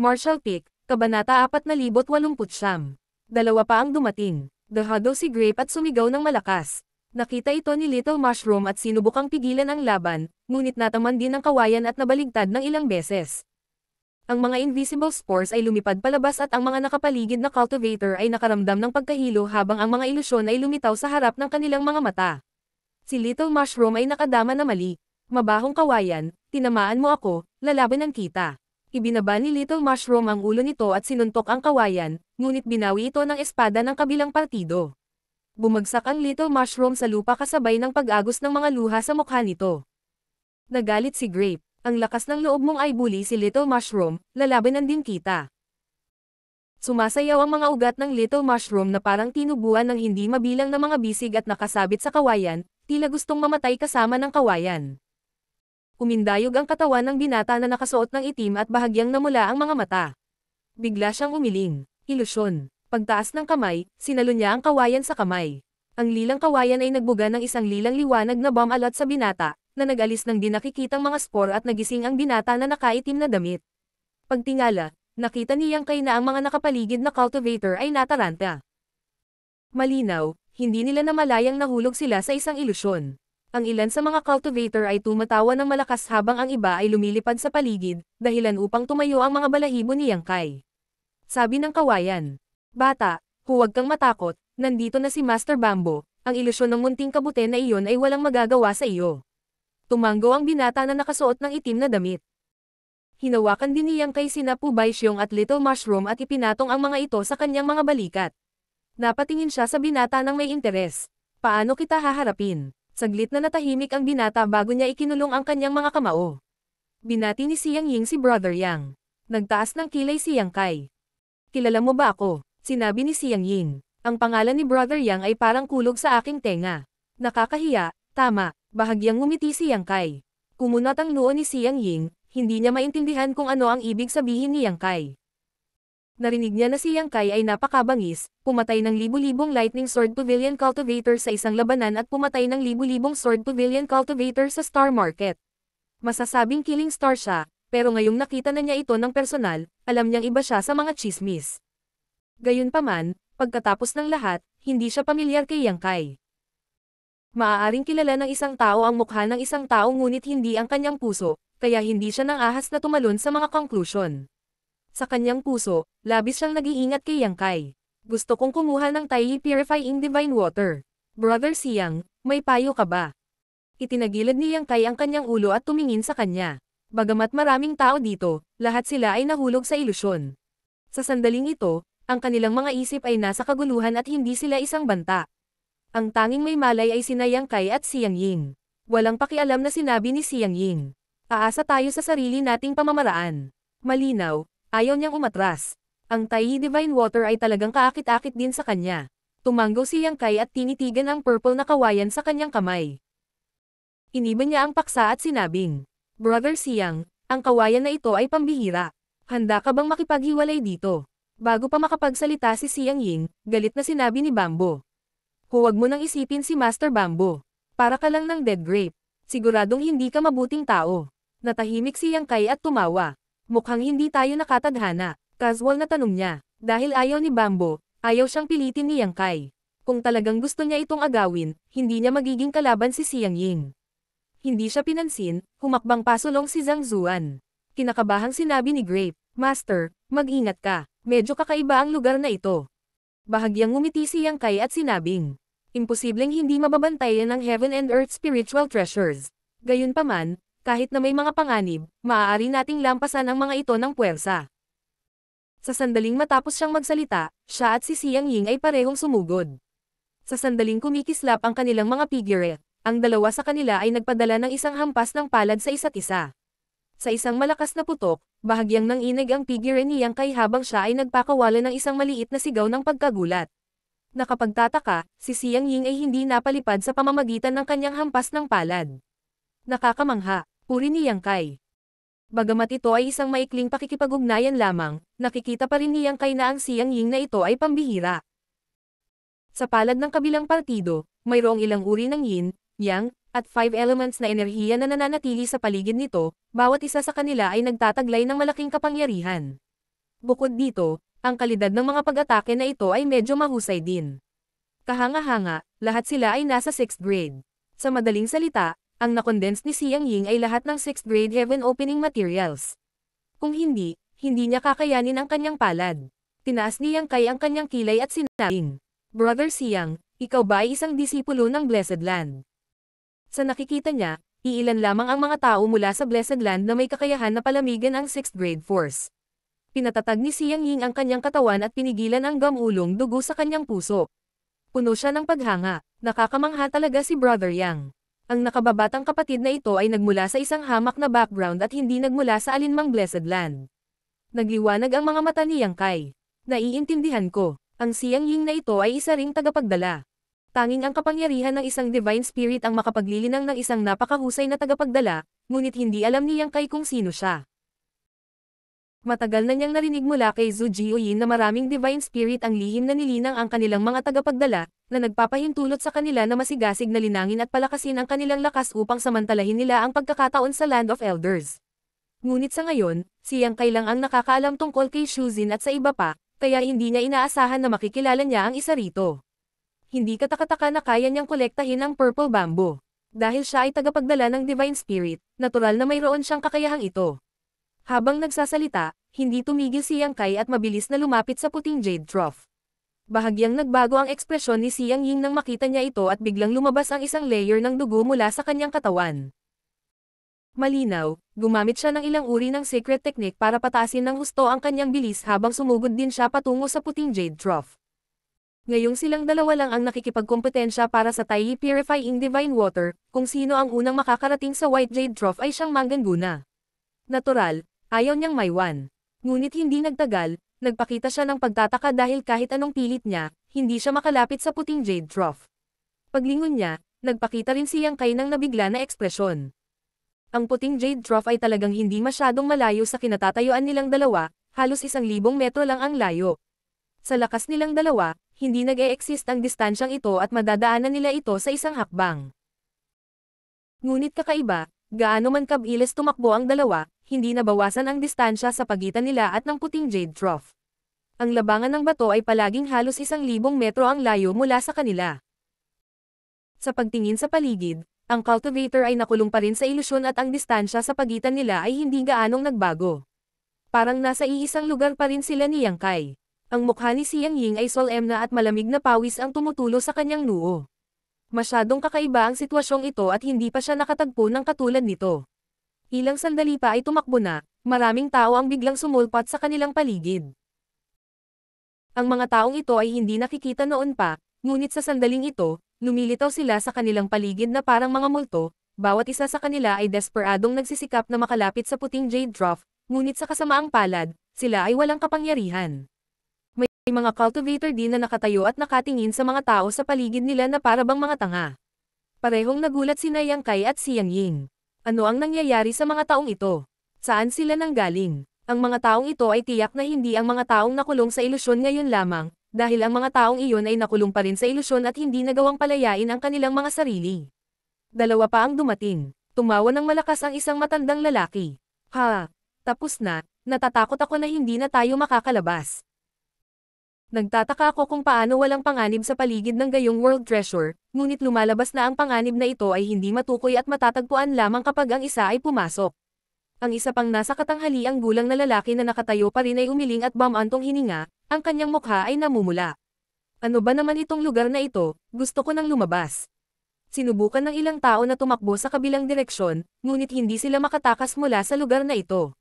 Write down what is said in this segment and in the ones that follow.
Marshall Peak, Kabanata 4089. Dalawa pa ang dumating. Dahado si Grape at sumigaw ng malakas. Nakita ito ni Little Mushroom at sinubukang pigilan ang laban, ngunit nataman din ang kawayan at nabaligtad ng ilang beses. Ang mga invisible spores ay lumipad palabas at ang mga nakapaligid na cultivator ay nakaramdam ng pagkahilo habang ang mga ilusyon ay lumitaw sa harap ng kanilang mga mata. Si Little Mushroom ay nakadama na mali. Mabahong kawayan, tinamaan mo ako, lalaban ang kita. Ibinaba ni Little Mushroom ang ulo nito at sinuntok ang kawayan, ngunit binawi ito ng espada ng kabilang partido. Bumagsak ang Little Mushroom sa lupa kasabay ng pag-agos ng mga luha sa mukha nito. Nagalit si Grape, ang lakas ng loob mong ay bully si Little Mushroom, lalabanan din kita. Sumasayaw ang mga ugat ng Little Mushroom na parang tinubuan ng hindi mabilang na mga bisig at nakasabit sa kawayan, tila gustong mamatay kasama ng kawayan. Umindayog ang katawan ng binata na nakasuot ng itim at bahagyang namula ang mga mata. Bigla siyang umiling. Ilusyon. Pagtaas ng kamay, sinalo niya ang kawayan sa kamay. Ang lilang kawayan ay nagbuga ng isang lilang liwanag na bomb alot sa binata, na nagalis ng dinakikitang mga spore at nagising ang binata na nakaitim na damit. Pagtingala, nakita niyang kay na ang mga nakapaligid na cultivator ay nataranta. Malinaw, hindi nila namalayang nahulog sila sa isang ilusyon ang ilan sa mga cultivator ay tumatawa ng malakas habang ang iba ay lumilipad sa paligid, dahilan upang tumayo ang mga balahibo ni Yang Kai. Sabi ng kawayan, Bata, huwag kang matakot, nandito na si Master Bamboo, ang ilusyon ng munting kabute na iyon ay walang magagawa sa iyo. Tumanggo ang binata na nakasuot ng itim na damit. Hinawakan din ni Yang Kai kay Sinapu Baisyong at Little Mushroom at ipinatong ang mga ito sa kanyang mga balikat. Napatingin siya sa binata ng may interes. Paano kita haharapin? Saglit na natahimik ang binata bago niya ikinulong ang kanyang mga kamao. Binati ni Siyang Ying si Brother Yang. Nagtaas ng kilay si Yang Kai. Kilala mo ba ako? Sinabi ni Siyang Ying. Ang pangalan ni Brother Yang ay parang kulog sa aking tenga. Nakakahiya, tama, bahagyang ngumiti si Yang Kai. Kumunot ang noo ni Siyang Ying, hindi niya maintindihan kung ano ang ibig sabihin ni Yang Kai narinig niya na si Yang Kai ay napakabangis, pumatay ng libu-libong Lightning Sword Pavilion Cultivator sa isang labanan at pumatay ng libu-libong Sword Pavilion Cultivator sa Star Market. Masasabing killing star siya, pero ngayong nakita na niya ito ng personal, alam niyang iba siya sa mga chismis. Gayunpaman, pagkatapos ng lahat, hindi siya pamilyar kay Yang Kai. Maaaring kilala ng isang tao ang mukha ng isang tao ngunit hindi ang kanyang puso, kaya hindi siya nang ahas na tumalon sa mga conclusion. Sa kanyang puso, labis siyang nag-iingat kay Yang Kai. Gusto kong kumuha ng Taiyi Purifying Divine Water. Brother Siyang, may payo ka ba? Itinagilid ni Yang Kai ang kanyang ulo at tumingin sa kanya. Bagamat maraming tao dito, lahat sila ay nahulog sa ilusyon. Sa sandaling ito, ang kanilang mga isip ay nasa kaguluhan at hindi sila isang banta. Ang tanging may malay ay sina Yang Kai at Siyang Ying. Walang pakialam na sinabi ni Siyang Ying. Aasa tayo sa sarili nating pamamaraan. Malinaw, Ayaw niyang umatras. Ang Tai Divine Water ay talagang kaakit-akit din sa kanya. Tumanggo si Yang Kai at tinitigan ang purple na kawayan sa kanyang kamay. Iniba niya ang paksa at sinabing, Brother Siyang, ang kawayan na ito ay pambihira. Handa ka bang makipaghiwalay dito? Bago pa makapagsalita si Siyang Ying, galit na sinabi ni Bambo. Huwag mo nang isipin si Master Bambo. Para ka lang ng dead grape. Siguradong hindi ka mabuting tao. Natahimik si Yang Kai at tumawa. Mukhang hindi tayo nakatadhana, casual na tanong niya. Dahil ayaw ni Bambo, ayaw siyang pilitin ni Yang Kai. Kung talagang gusto niya itong agawin, hindi niya magiging kalaban si Siang Ying. Hindi siya pinansin, humakbang pasulong si Zhang Zuan. Kinakabahang sinabi ni Grape, Master, mag-ingat ka, medyo kakaiba ang lugar na ito. Bahagyang ngumiti si Yang Kai at sinabing, Imposibleng hindi mababantayan yan ang heaven and earth spiritual treasures. Gayunpaman, kahit na may mga panganib, maaari nating lampasan ang mga ito ng puwersa. Sa sandaling matapos siyang magsalita, siya at si Siang Ying ay parehong sumugod. Sa sandaling kumikislap ang kanilang mga figure, ang dalawa sa kanila ay nagpadala ng isang hampas ng palad sa isa't isa. Sa isang malakas na putok, bahagyang nang inig ang figure ni Yang Kai habang siya ay nagpakawala ng isang maliit na sigaw ng pagkagulat. Nakapagtataka, si Siang Ying ay hindi napalipad sa pamamagitan ng kanyang hampas ng palad nakakamangha, uri ni Yang Kai. Bagamat ito ay isang maikling pakikipagugnayan lamang, nakikita pa rin ni Yang Kai na ang siyang ying na ito ay pambihira. Sa palad ng kabilang partido, mayroong ilang uri ng yin, yang, at five elements na enerhiya na nananatili sa paligid nito, bawat isa sa kanila ay nagtataglay ng malaking kapangyarihan. Bukod dito, ang kalidad ng mga pag-atake na ito ay medyo mahusay din. Kahanga-hanga, lahat sila ay nasa 6th grade. Sa madaling salita, ang nakondense ni Siang Ying ay lahat ng 6th grade heaven opening materials. Kung hindi, hindi niya kakayanin ang kanyang palad. Tinaas ni Yang Kai ang kanyang kilay at sinabing, Brother Siang, ikaw ba ay isang disipulo ng Blessed Land? Sa nakikita niya, iilan lamang ang mga tao mula sa Blessed Land na may kakayahan na palamigan ang 6th grade force. Pinatatag ni Siang Ying ang kanyang katawan at pinigilan ang gamulong dugo sa kanyang puso. Puno siya ng paghanga, nakakamangha talaga si Brother Yang. Ang nakababatang kapatid na ito ay nagmula sa isang hamak na background at hindi nagmula sa alinmang blessed land. Nagliwanag ang mga mata ni Yang Kai. Naiintindihan ko, ang siyang ying na ito ay isa ring tagapagdala. Tanging ang kapangyarihan ng isang divine spirit ang makapaglilinang ng isang napakahusay na tagapagdala, ngunit hindi alam ni Yang Kai kung sino siya. Matagal na niyang narinig mula kay Zhu Jiuyin na maraming divine spirit ang lihim na nilinang ang kanilang mga tagapagdala, na nagpapahintulot sa kanila na masigasig na linangin at palakasin ang kanilang lakas upang samantalahin nila ang pagkakataon sa Land of Elders. Ngunit sa ngayon, siyang kailang ang nakakaalam tungkol kay Shuzin at sa iba pa, kaya hindi niya inaasahan na makikilala niya ang isa rito. Hindi katakataka na kaya niyang kolektahin ang Purple Bamboo. Dahil siya ay tagapagdala ng Divine Spirit, natural na mayroon siyang kakayahang ito. Habang nagsasalita, hindi tumigil si Yang Kai at mabilis na lumapit sa puting jade trough. Bahagyang nagbago ang ekspresyon ni Siyang Ying nang makita niya ito at biglang lumabas ang isang layer ng dugo mula sa kanyang katawan. Malinaw, gumamit siya ng ilang uri ng secret technique para pataasin ng husto ang kanyang bilis habang sumugod din siya patungo sa puting jade trough. Ngayong silang dalawa lang ang nakikipagkompetensya para sa Tai Purifying Divine Water, kung sino ang unang makakarating sa White Jade Trough ay siyang mangganguna. Natural, Ayaw niyang maiwan. Ngunit hindi nagtagal, nagpakita siya ng pagtataka dahil kahit anong pilit niya, hindi siya makalapit sa puting jade trough. Paglingon niya, nagpakita rin siyang kay ng nabigla na ekspresyon. Ang puting jade trough ay talagang hindi masyadong malayo sa kinatatayuan nilang dalawa, halos isang libong metro lang ang layo. Sa lakas nilang dalawa, hindi nag-e-exist ang distansyang ito at madadaanan nila ito sa isang hakbang. Ngunit kakaiba, gaano man kabilis tumakbo ang dalawa, hindi nabawasan ang distansya sa pagitan nila at ng puting jade trough. Ang labangan ng bato ay palaging halos isang libong metro ang layo mula sa kanila. Sa pagtingin sa paligid, ang cultivator ay nakulong pa rin sa ilusyon at ang distansya sa pagitan nila ay hindi gaanong nagbago. Parang nasa iisang lugar pa rin sila ni Yang Kai. Ang mukha ni Siyang Ying ay solemna at malamig na pawis ang tumutulo sa kanyang noo. Masyadong kakaiba ang sitwasyong ito at hindi pa siya nakatagpo ng katulad nito. Ilang sandali pa ay tumakbo na, maraming tao ang biglang sumulpat sa kanilang paligid. Ang mga taong ito ay hindi nakikita noon pa, ngunit sa sandaling ito, lumilitaw sila sa kanilang paligid na parang mga multo, bawat isa sa kanila ay desperadong nagsisikap na makalapit sa puting jade drop, ngunit sa kasamaang palad, sila ay walang kapangyarihan. May mga cultivator din na nakatayo at nakatingin sa mga tao sa paligid nila na parabang mga tanga. Parehong nagulat si Nayang Kai at si Yang Ying. Ano ang nangyayari sa mga taong ito? Saan sila nanggaling? Ang mga taong ito ay tiyak na hindi ang mga taong nakulong sa ilusyon ngayon lamang, dahil ang mga taong iyon ay nakulong pa rin sa ilusyon at hindi nagawang palayain ang kanilang mga sarili. Dalawa pa ang dumating. Tumawa ng malakas ang isang matandang lalaki. Ha, tapos na, natatakot ako na hindi na tayo makakalabas. Nagtataka ako kung paano walang panganib sa paligid ng gayong world treasure, ngunit lumalabas na ang panganib na ito ay hindi matukoy at matatagpuan lamang kapag ang isa ay pumasok. Ang isa pang nasa katanghali ang gulang na lalaki na nakatayo pa rin ay umiling at bamantong hininga, ang kanyang mukha ay namumula. Ano ba naman itong lugar na ito, gusto ko nang lumabas. Sinubukan ng ilang tao na tumakbo sa kabilang direksyon, ngunit hindi sila makatakas mula sa lugar na ito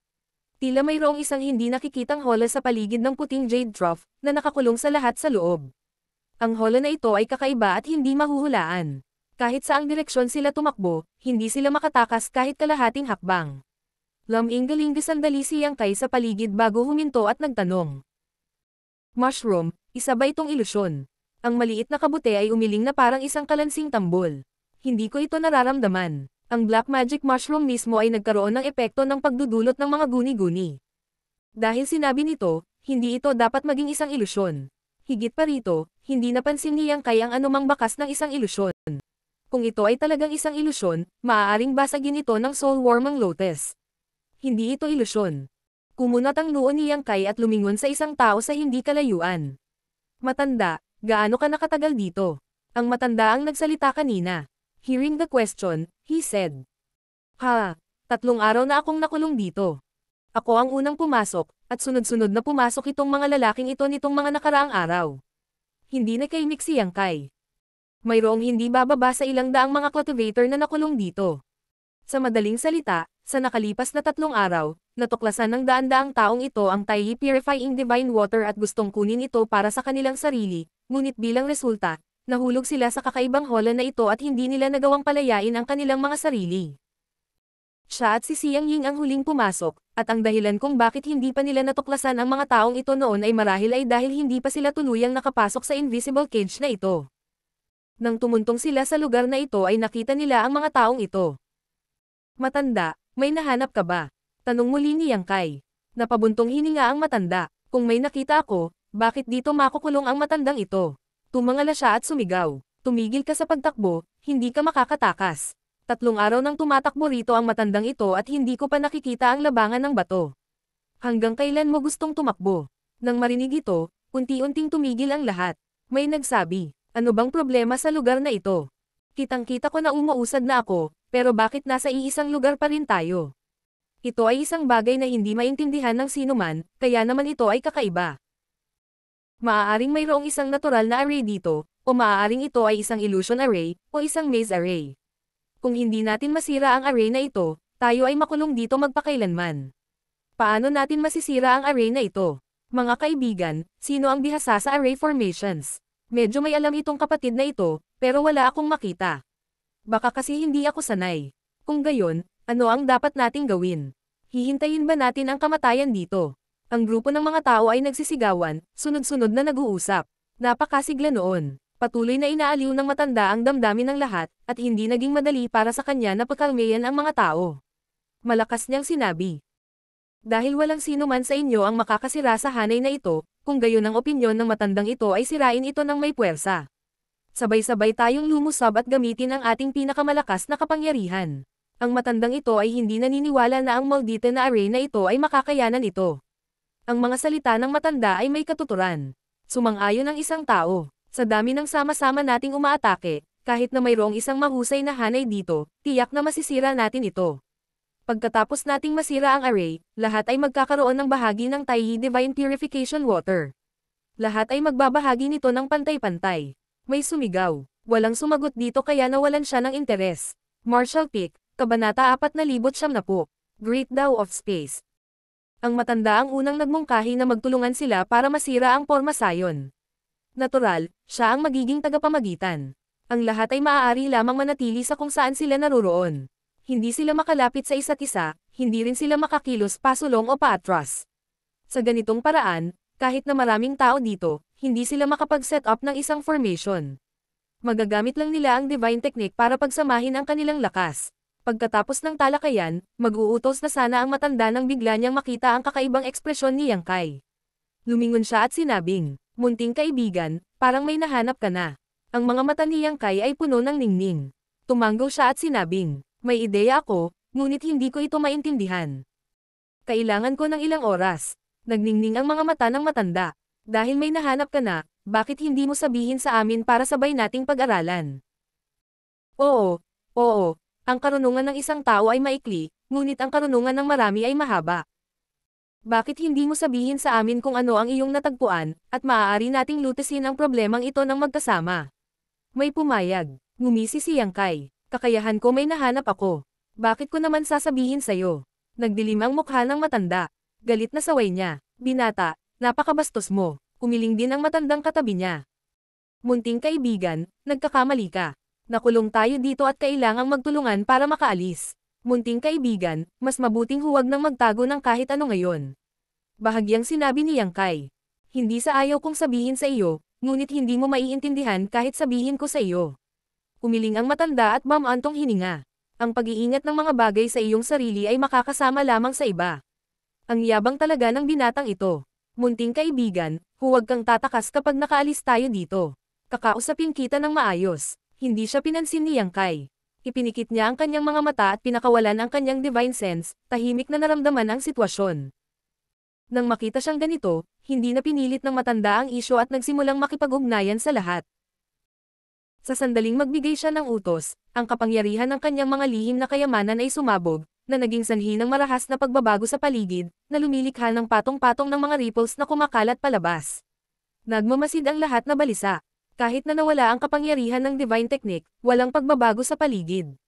tila mayroong isang hindi nakikitang hola sa paligid ng puting jade trough, na nakakulong sa lahat sa loob. Ang hola na ito ay kakaiba at hindi mahuhulaan. Kahit saang direksyon sila tumakbo, hindi sila makatakas kahit kalahating hakbang. Laminggaling sandali si kay sa paligid bago huminto at nagtanong. Mushroom, isa ba itong ilusyon? Ang maliit na kabute ay umiling na parang isang kalansing tambol. Hindi ko ito nararamdaman ang black magic mushroom mismo ay nagkaroon ng epekto ng pagdudulot ng mga guni-guni. Dahil sinabi nito, hindi ito dapat maging isang ilusyon. Higit pa rito, hindi napansin ni Yang Kai ang anumang bakas ng isang ilusyon. Kung ito ay talagang isang ilusyon, maaaring basagin ito ng soul warm lotus. Hindi ito ilusyon. Kumunat ang noon Yang Kai at lumingon sa isang tao sa hindi kalayuan. Matanda, gaano ka nakatagal dito? Ang matanda ang nagsalita kanina. Hearing the question, he said. Ha, tatlong araw na akong nakulong dito. Ako ang unang pumasok, at sunod-sunod na pumasok itong mga lalaking ito nitong mga nakaraang araw. Hindi na kay Mixi ang kay. Mayroong hindi bababa sa ilang daang mga cultivator na nakulong dito. Sa madaling salita, sa nakalipas na tatlong araw, natuklasan ng daan-daang taong ito ang Taiyi purifying divine water at gustong kunin ito para sa kanilang sarili, ngunit bilang resulta, nahulog sila sa kakaibang hola na ito at hindi nila nagawang palayain ang kanilang mga sarili. Siya at si Siang Ying ang huling pumasok, at ang dahilan kung bakit hindi pa nila natuklasan ang mga taong ito noon ay marahil ay dahil hindi pa sila tuluyang nakapasok sa invisible cage na ito. Nang tumuntong sila sa lugar na ito ay nakita nila ang mga taong ito. Matanda, may nahanap ka ba? Tanong muli ni Yang Kai. Napabuntong hininga ang matanda. Kung may nakita ako, bakit dito makukulong ang matandang ito? Tumangala siya at sumigaw. Tumigil ka sa pagtakbo, hindi ka makakatakas. Tatlong araw nang tumatakbo rito ang matandang ito at hindi ko pa nakikita ang labangan ng bato. Hanggang kailan mo gustong tumakbo? Nang marinig ito, unti-unting tumigil ang lahat. May nagsabi, ano bang problema sa lugar na ito? Kitang-kita ko na umuusad na ako, pero bakit nasa iisang lugar pa rin tayo? Ito ay isang bagay na hindi maintindihan ng sinuman, kaya naman ito ay kakaiba. Maaaring mayroong isang natural na array dito, o maaaring ito ay isang illusion array, o isang maze array. Kung hindi natin masira ang array na ito, tayo ay makulong dito magpakailanman. Paano natin masisira ang array na ito? Mga kaibigan, sino ang bihasa sa array formations? Medyo may alam itong kapatid na ito, pero wala akong makita. Baka kasi hindi ako sanay. Kung gayon, ano ang dapat nating gawin? Hihintayin ba natin ang kamatayan dito? Ang grupo ng mga tao ay nagsisigawan, sunod-sunod na nag-uusap. Napakasigla noon. Patuloy na inaaliw ng matanda ang damdamin ng lahat, at hindi naging madali para sa kanya na pagkalmeyan ang mga tao. Malakas niyang sinabi. Dahil walang sino man sa inyo ang makakasira sa hanay na ito, kung gayon ang opinyon ng matandang ito ay sirain ito ng may puwersa. Sabay-sabay tayong lumusab at gamitin ang ating pinakamalakas na kapangyarihan. Ang matandang ito ay hindi naniniwala na ang maldita na array na ito ay makakayanan ito ang mga salita ng matanda ay may katuturan. Sumang-ayon ang isang tao. Sa dami ng sama-sama nating umaatake, kahit na mayroong isang mahusay na hanay dito, tiyak na masisira natin ito. Pagkatapos nating masira ang array, lahat ay magkakaroon ng bahagi ng Taiyi Divine Purification Water. Lahat ay magbabahagi nito ng pantay-pantay. May sumigaw. Walang sumagot dito kaya nawalan siya ng interes. Marshall Peak, Kabanata na po. Great Tao of Space. Ang matanda ang unang nagmungkahi na magtulungan sila para masira ang pormasayon. Natural, siya ang magiging tagapamagitan. Ang lahat ay maaari lamang manatili sa kung saan sila naroroon. Hindi sila makalapit sa isa't isa, hindi rin sila makakilos pasulong o paatras. Sa ganitong paraan, kahit na maraming tao dito, hindi sila makapag-set up ng isang formation. Magagamit lang nila ang divine technique para pagsamahin ang kanilang lakas. Pagkatapos ng talakayan, mag-uutos na sana ang matanda nang bigla niyang makita ang kakaibang ekspresyon ni Yang Kai. Lumingon siya at sinabing, Munting kaibigan, parang may nahanap ka na. Ang mga mata ni Yang Kai ay puno ng ningning. Tumanggo siya at sinabing, May ideya ako, ngunit hindi ko ito maintindihan. Kailangan ko ng ilang oras. Nagningning ang mga mata ng matanda. Dahil may nahanap ka na, bakit hindi mo sabihin sa amin para sabay nating pag-aralan? Oo, oo, ang karunungan ng isang tao ay maikli, ngunit ang karunungan ng marami ay mahaba. Bakit hindi mo sabihin sa amin kung ano ang iyong natagpuan, at maaari nating lutasin ang problemang ito ng magkasama? May pumayag. Ngumisi si Yangkay. Kakayahan ko may nahanap ako. Bakit ko naman sasabihin sa'yo? Nagdilim ang mukha ng matanda. Galit na saway niya. Binata, napakabastos mo. Umiling din ang matandang katabi niya. Munting kaibigan, nagkakamali ka nakulong tayo dito at kailangang magtulungan para makaalis. Munting kaibigan, mas mabuting huwag nang magtago ng kahit ano ngayon. Bahagyang sinabi ni Yang Kai. Hindi sa ayaw kong sabihin sa iyo, ngunit hindi mo maiintindihan kahit sabihin ko sa iyo. Umiling ang matanda at mamantong hininga. Ang pag-iingat ng mga bagay sa iyong sarili ay makakasama lamang sa iba. Ang yabang talaga ng binatang ito. Munting kaibigan, huwag kang tatakas kapag nakaalis tayo dito. Kakausapin kita ng maayos. Hindi siya pinansin ni Yang Kai. Ipinikit niya ang kanyang mga mata at pinakawalan ang kanyang divine sense, tahimik na naramdaman ang sitwasyon. Nang makita siyang ganito, hindi na pinilit ng matanda ang isyo at nagsimulang makipag-ugnayan sa lahat. Sa sandaling magbigay siya ng utos, ang kapangyarihan ng kanyang mga lihim na kayamanan ay sumabog, na naging sanhi ng marahas na pagbabago sa paligid, na lumilikha ng patong-patong ng mga ripples na kumakalat palabas. Nagmamasid ang lahat na balisa. Kahit na nawala ang kapangyarihan ng divine technique, walang pagbabago sa paligid.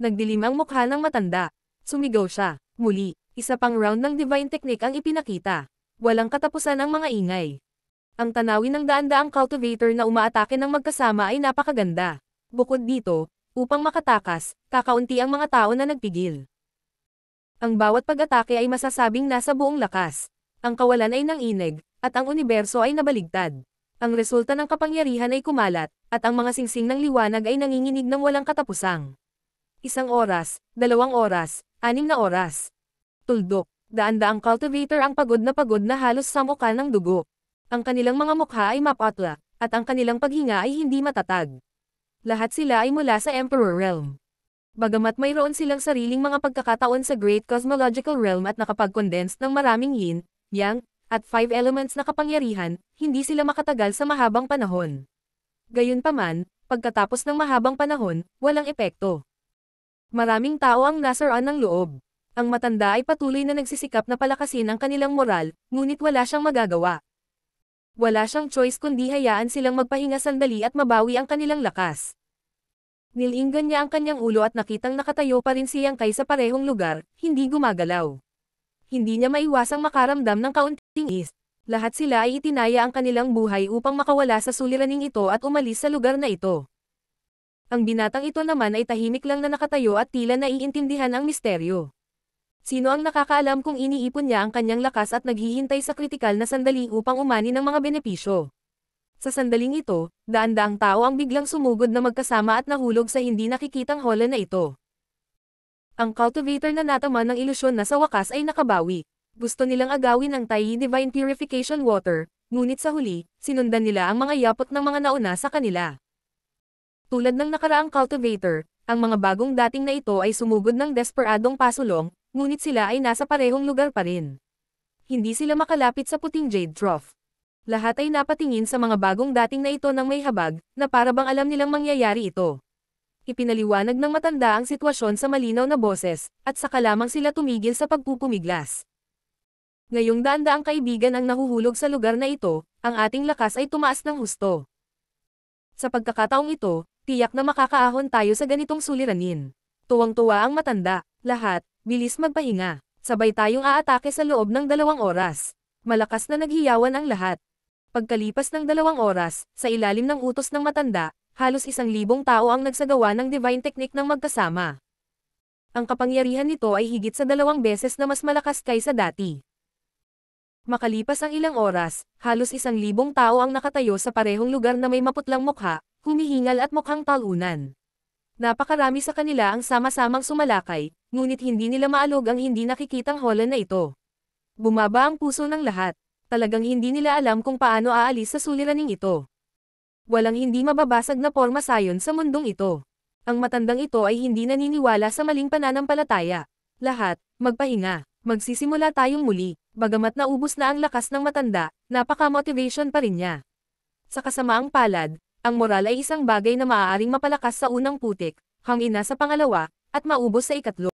Nagdilim ang mukha ng matanda. Sumigaw siya. Muli, isa pang round ng divine technique ang ipinakita. Walang katapusan ang mga ingay. Ang tanawin ng daan-daang cultivator na umaatake ng magkasama ay napakaganda. Bukod dito, upang makatakas, kakaunti ang mga tao na nagpigil. Ang bawat pag-atake ay masasabing nasa buong lakas. Ang kawalan ay nang inig, at ang universo ay nabaligtad. Ang resulta ng kapangyarihan ay kumalat, at ang mga singsing ng liwanag ay nanginginig ng walang katapusang. Isang oras, dalawang oras, anim na oras. Tuldok, daan-daang cultivator ang pagod na pagod na halos samukan ng dugo. Ang kanilang mga mukha ay mapatla, at ang kanilang paghinga ay hindi matatag. Lahat sila ay mula sa Emperor Realm. Bagamat mayroon silang sariling mga pagkakataon sa Great Cosmological Realm at nakapag-condense ng maraming yin, yang, at five elements na kapangyarihan, hindi sila makatagal sa mahabang panahon. Gayunpaman, pagkatapos ng mahabang panahon, walang epekto. Maraming tao ang nasaraan ng loob. Ang matanda ay patuloy na nagsisikap na palakasin ang kanilang moral, ngunit wala siyang magagawa. Wala siyang choice kundi hayaan silang magpahinga sandali at mabawi ang kanilang lakas. Nilinggan niya ang kanyang ulo at nakitang nakatayo pa rin siyang kay sa parehong lugar, hindi gumagalaw hindi niya maiwasang makaramdam ng kaunting is. Lahat sila ay itinaya ang kanilang buhay upang makawala sa suliraning ito at umalis sa lugar na ito. Ang binatang ito naman ay tahimik lang na nakatayo at tila naiintindihan ang misteryo. Sino ang nakakaalam kung iniipon niya ang kanyang lakas at naghihintay sa kritikal na sandali upang umani ng mga benepisyo? Sa sandaling ito, daan-daang tao ang biglang sumugod na magkasama at nahulog sa hindi nakikitang hola na ito. Ang cultivator na natamaan ng ilusyon na sa wakas ay nakabawi. Gusto nilang agawin ang Tai Divine Purification Water, ngunit sa huli, sinundan nila ang mga yapot ng mga nauna sa kanila. Tulad ng nakaraang cultivator, ang mga bagong dating na ito ay sumugod ng desperadong pasulong, ngunit sila ay nasa parehong lugar pa rin. Hindi sila makalapit sa puting jade trough. Lahat ay napatingin sa mga bagong dating na ito ng may habag, na parabang alam nilang mangyayari ito ipinaliwanag ng matanda ang sitwasyon sa malinaw na boses, at saka lamang sila tumigil sa pagpupumiglas. Ngayong daandaang kaibigan ang nahuhulog sa lugar na ito, ang ating lakas ay tumaas ng husto. Sa pagkakataong ito, tiyak na makakaahon tayo sa ganitong suliranin. Tuwang-tuwa ang matanda, lahat, bilis magpahinga. Sabay tayong aatake sa loob ng dalawang oras. Malakas na naghiyawan ang lahat. Pagkalipas ng dalawang oras, sa ilalim ng utos ng matanda, halos isang libong tao ang nagsagawa ng divine technique ng magkasama. Ang kapangyarihan nito ay higit sa dalawang beses na mas malakas kaysa dati. Makalipas ang ilang oras, halos isang libong tao ang nakatayo sa parehong lugar na may maputlang mukha, humihingal at mukhang talunan. Napakarami sa kanila ang sama-samang sumalakay, ngunit hindi nila maalog ang hindi nakikitang holan na ito. Bumaba ang puso ng lahat. Talagang hindi nila alam kung paano aalis sa suliraning ito. Walang hindi mababasag na porma sayon sa mundong ito. Ang matandang ito ay hindi naniniwala sa maling pananampalataya. Lahat, magpahinga, magsisimula tayong muli, bagamat naubos na ang lakas ng matanda, napaka-motivation pa rin niya. Sa kasamaang palad, ang moral ay isang bagay na maaaring mapalakas sa unang putik, hangina sa pangalawa, at maubos sa ikatlo.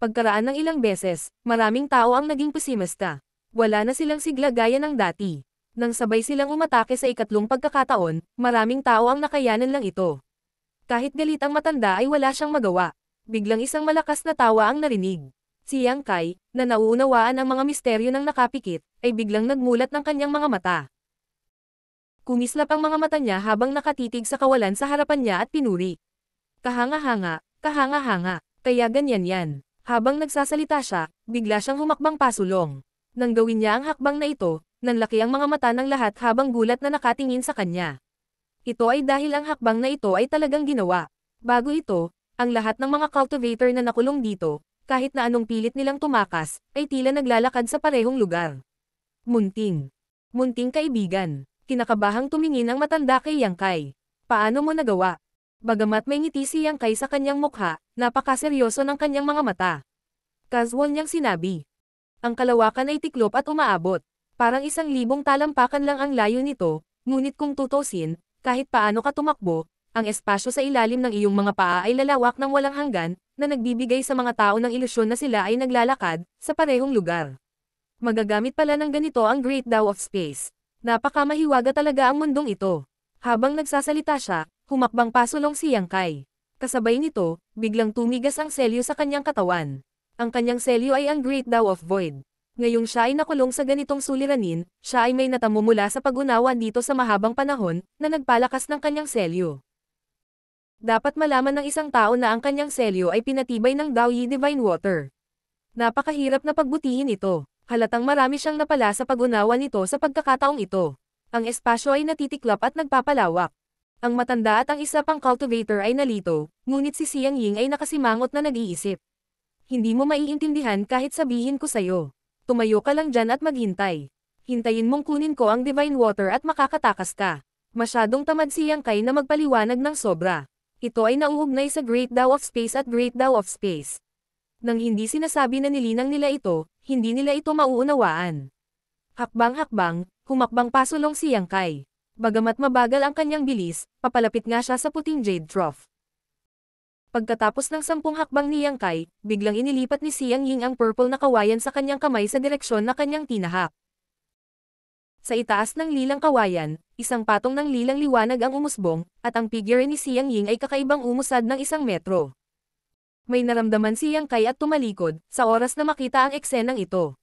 Pagkaraan ng ilang beses, maraming tao ang naging pesimista. Wala na silang sigla gaya ng dati. Nang sabay silang umatake sa ikatlong pagkakataon, maraming tao ang nakayanan lang ito. Kahit galit ang matanda ay wala siyang magawa. Biglang isang malakas na tawa ang narinig. Si Yang Kai, na nauunawaan ang mga misteryo ng nakapikit, ay biglang nagmulat ng kanyang mga mata. Kumislap ang mga mata niya habang nakatitig sa kawalan sa harapan niya at pinuri. Kahanga-hanga, kahanga-hanga, kaya ganyan yan. Habang nagsasalita siya, bigla siyang humakbang pasulong. Nang gawin niya ang hakbang na ito, nanlaki ang mga mata ng lahat habang gulat na nakatingin sa kanya. Ito ay dahil ang hakbang na ito ay talagang ginawa. Bago ito, ang lahat ng mga cultivator na nakulong dito, kahit na anong pilit nilang tumakas, ay tila naglalakad sa parehong lugar. Munting. Munting kaibigan. Kinakabahang tumingin ang matanda kay Yangkay. Paano mo nagawa? Bagamat may ngiti si Yangkay sa kanyang mukha, napakaseryoso ng kanyang mga mata. Casual niyang sinabi. Ang kalawakan ay tiklop at umaabot. Parang isang libong talampakan lang ang layo nito, ngunit kung tutusin, kahit paano ka tumakbo, ang espasyo sa ilalim ng iyong mga paa ay lalawak ng walang hanggan, na nagbibigay sa mga tao ng ilusyon na sila ay naglalakad, sa parehong lugar. Magagamit pala ng ganito ang Great Dow of Space. Napakamahiwaga talaga ang mundong ito. Habang nagsasalita siya, humakbang pasulong si Yang Kai. Kasabay nito, biglang tumigas ang selyo sa kanyang katawan. Ang kanyang selyo ay ang Great Dow of Void. Ngayong siya ay nakulong sa ganitong suliranin, siya ay may natamo mula sa pag-unawa dito sa mahabang panahon, na nagpalakas ng kanyang selyo. Dapat malaman ng isang tao na ang kanyang selyo ay pinatibay ng Daoyi Divine Water. Napakahirap na pagbutihin ito. Halatang marami siyang napala sa pag-unawa nito sa pagkakataong ito. Ang espasyo ay natitiklap at nagpapalawak. Ang matanda at ang isa pang cultivator ay nalito, ngunit si Siang Ying ay nakasimangot na nag-iisip. Hindi mo maiintindihan kahit sabihin ko sa'yo tumayo ka lang dyan at maghintay. Hintayin mong kunin ko ang divine water at makakatakas ka. Masyadong tamad si Yangkay na magpaliwanag ng sobra. Ito ay nauugnay sa Great Dao of Space at Great Dao of Space. Nang hindi sinasabi na nilinang nila ito, hindi nila ito mauunawaan. Hakbang-hakbang, humakbang pasulong si Yangkay. Bagamat mabagal ang kanyang bilis, papalapit nga siya sa puting jade trough. Pagkatapos ng sampung hakbang ni Yang Kai, biglang inilipat ni Siyang Ying ang purple na kawayan sa kanyang kamay sa direksyon na kanyang tinahak. Sa itaas ng lilang kawayan, isang patong ng lilang liwanag ang umusbong, at ang figure ni Siyang Ying ay kakaibang umusad ng isang metro. May naramdaman si Yang Kai at tumalikod, sa oras na makita ang eksenang ito.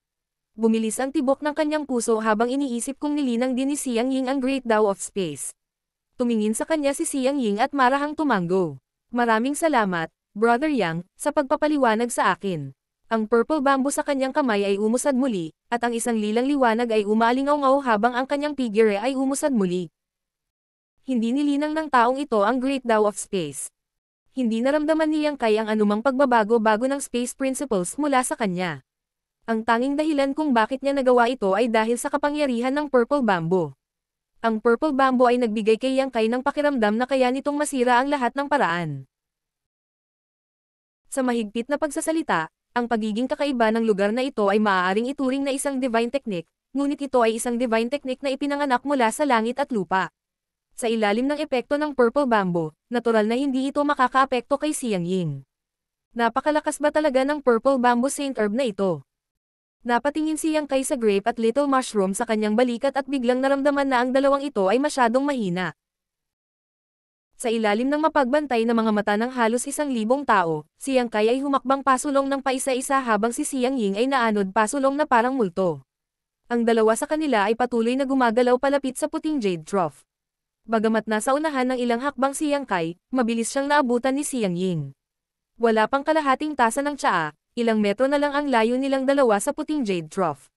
Bumilis ang tibok ng kanyang puso habang iniisip kung nilinang din ni Siyang Ying ang Great Dao of Space. Tumingin sa kanya si Siyang Ying at marahang tumanggo. Maraming salamat, Brother Yang, sa pagpapaliwanag sa akin. Ang purple bamboo sa kanyang kamay ay umusad muli, at ang isang lilang liwanag ay umalingaw-ngaw habang ang kanyang figure ay umusad muli. Hindi nilinang ng taong ito ang Great Dao of Space. Hindi naramdaman niyang kay ang anumang pagbabago bago ng space principles mula sa kanya. Ang tanging dahilan kung bakit niya nagawa ito ay dahil sa kapangyarihan ng purple bamboo. Ang Purple Bamboo ay nagbigay kay Yang Kai ng pakiramdam na kaya nitong masira ang lahat ng paraan. Sa mahigpit na pagsasalita, ang pagiging kakaiba ng lugar na ito ay maaaring ituring na isang divine technique, ngunit ito ay isang divine technique na ipinanganak mula sa langit at lupa. Sa ilalim ng epekto ng Purple Bamboo, natural na hindi ito makakaapekto kay Xiang Ying. Napakalakas ba talaga ng Purple Bamboo Saint Herb na ito? Napatingin siyang kay sa grape at little mushroom sa kanyang balikat at biglang naramdaman na ang dalawang ito ay masyadong mahina. Sa ilalim ng mapagbantay na mga mata ng halos isang libong tao, si Yang Kai ay humakbang pasulong ng paisa-isa habang si Siyang Ying ay naanod pasulong na parang multo. Ang dalawa sa kanila ay patuloy na gumagalaw palapit sa puting jade trough. Bagamat nasa unahan ng ilang hakbang si Yang Kai, mabilis siyang naabutan ni Siyang Ying. Wala pang kalahating tasa ng tsaa, ilang metro na lang ang layo nilang dalawa sa puting jade trough.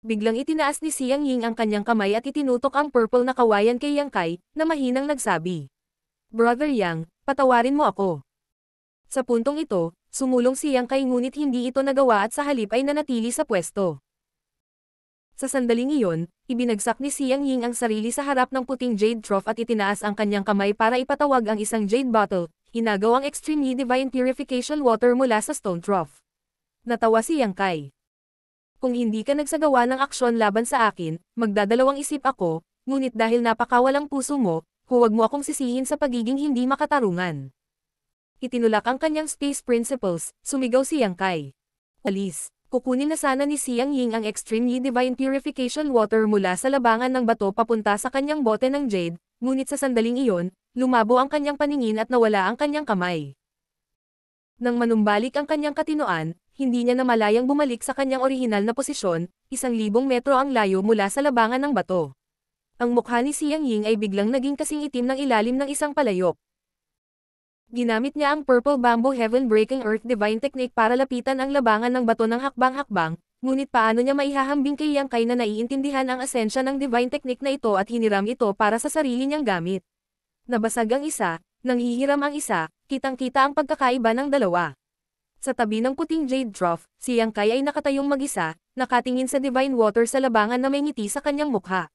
Biglang itinaas ni Siang Ying ang kanyang kamay at itinutok ang purple na kawayan kay Yang Kai, na mahinang nagsabi. Brother Yang, patawarin mo ako. Sa puntong ito, sumulong si Yang Kai ngunit hindi ito nagawa at sa halip ay nanatili sa pwesto. Sa sandaling iyon, ibinagsak ni Siang Ying ang sarili sa harap ng puting jade trough at itinaas ang kanyang kamay para ipatawag ang isang jade bottle, Inagawang extremely divine purification water mula sa stone trough. Natawa si Yang Kai. Kung hindi ka nagsagawa ng aksyon laban sa akin, magdadalawang isip ako, ngunit dahil napakawalang puso mo, huwag mo akong sisihin sa pagiging hindi makatarungan. Itinulak ang kanyang space principles, sumigaw si Yang Kai. Alis, kukunin na sana ni Siang Ying ang extremely divine purification water mula sa labangan ng bato papunta sa kanyang bote ng jade, ngunit sa sandaling iyon, Lumabo ang kanyang paningin at nawala ang kanyang kamay. Nang manumbalik ang kanyang katinoan, hindi niya namalayang bumalik sa kanyang orihinal na posisyon, isang libong metro ang layo mula sa labangan ng bato. Ang mukha ni Siang Ying ay biglang naging kasing itim ng ilalim ng isang palayok. Ginamit niya ang Purple Bamboo Heaven Breaking Earth Divine Technique para lapitan ang labangan ng bato ng hakbang-hakbang, ngunit paano niya maihahambing kay Yang Kai na naiintindihan ang asensya ng Divine Technique na ito at hiniram ito para sa sarili niyang gamit. Nabasag ang isa, nanghihiram ang isa, kitang-kita ang pagkakaiba ng dalawa. Sa tabi ng puting jade trough, si Yang Kai ay nakatayong mag-isa, nakatingin sa divine water sa labangan na may ngiti sa kanyang mukha.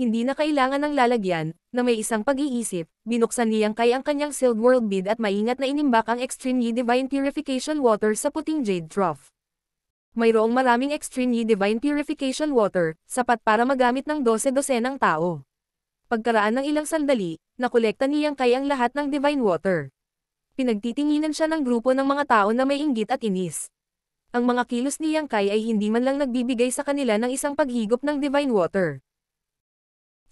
Hindi na kailangan ng lalagyan, na may isang pag-iisip, binuksan ni Yang Kai ang kanyang sealed world bead at maingat na inimbak ang extreme Yi divine purification water sa puting jade trough. Mayroong maraming extreme Yi divine purification water, sapat para magamit ng 12-dosenang tao. Pagkaraan ng ilang sandali, nakolekta niyang kay ang lahat ng divine water. Pinagtitinginan siya ng grupo ng mga tao na may inggit at inis. Ang mga kilos ni Yang Kai ay hindi man lang nagbibigay sa kanila ng isang paghigop ng divine water.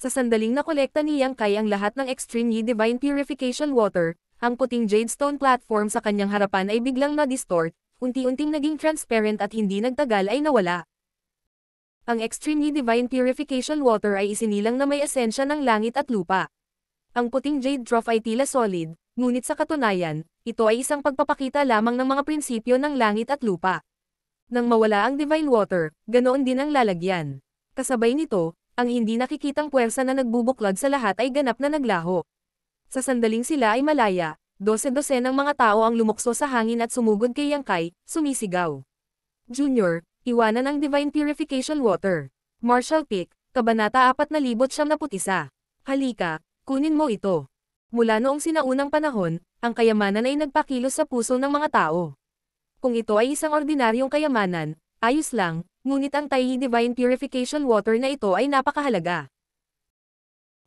Sa sandaling nakolekta ni Yang Kai ang lahat ng extreme Yi divine purification water, ang puting jade stone platform sa kanyang harapan ay biglang na-distort, unti-unting naging transparent at hindi nagtagal ay nawala. Ang Extremely Divine Purification Water ay isinilang na may esensya ng langit at lupa. Ang puting jade drop ay tila solid, ngunit sa katunayan, ito ay isang pagpapakita lamang ng mga prinsipyo ng langit at lupa. Nang mawala ang divine water, ganoon din ang lalagyan. Kasabay nito, ang hindi nakikitang puwersa na nagbubuklod sa lahat ay ganap na naglaho. Sa sandaling sila ay malaya, dose-dose ng mga tao ang lumukso sa hangin at sumugod kay Yangkay, sumisigaw. Junior, Iwanan ang Divine Purification Water. Marshall Peak, Kabanata 4091. Halika, kunin mo ito. Mula noong sinaunang panahon, ang kayamanan ay nagpakilos sa puso ng mga tao. Kung ito ay isang ordinaryong kayamanan, ayos lang, ngunit ang Taihi Divine Purification Water na ito ay napakahalaga.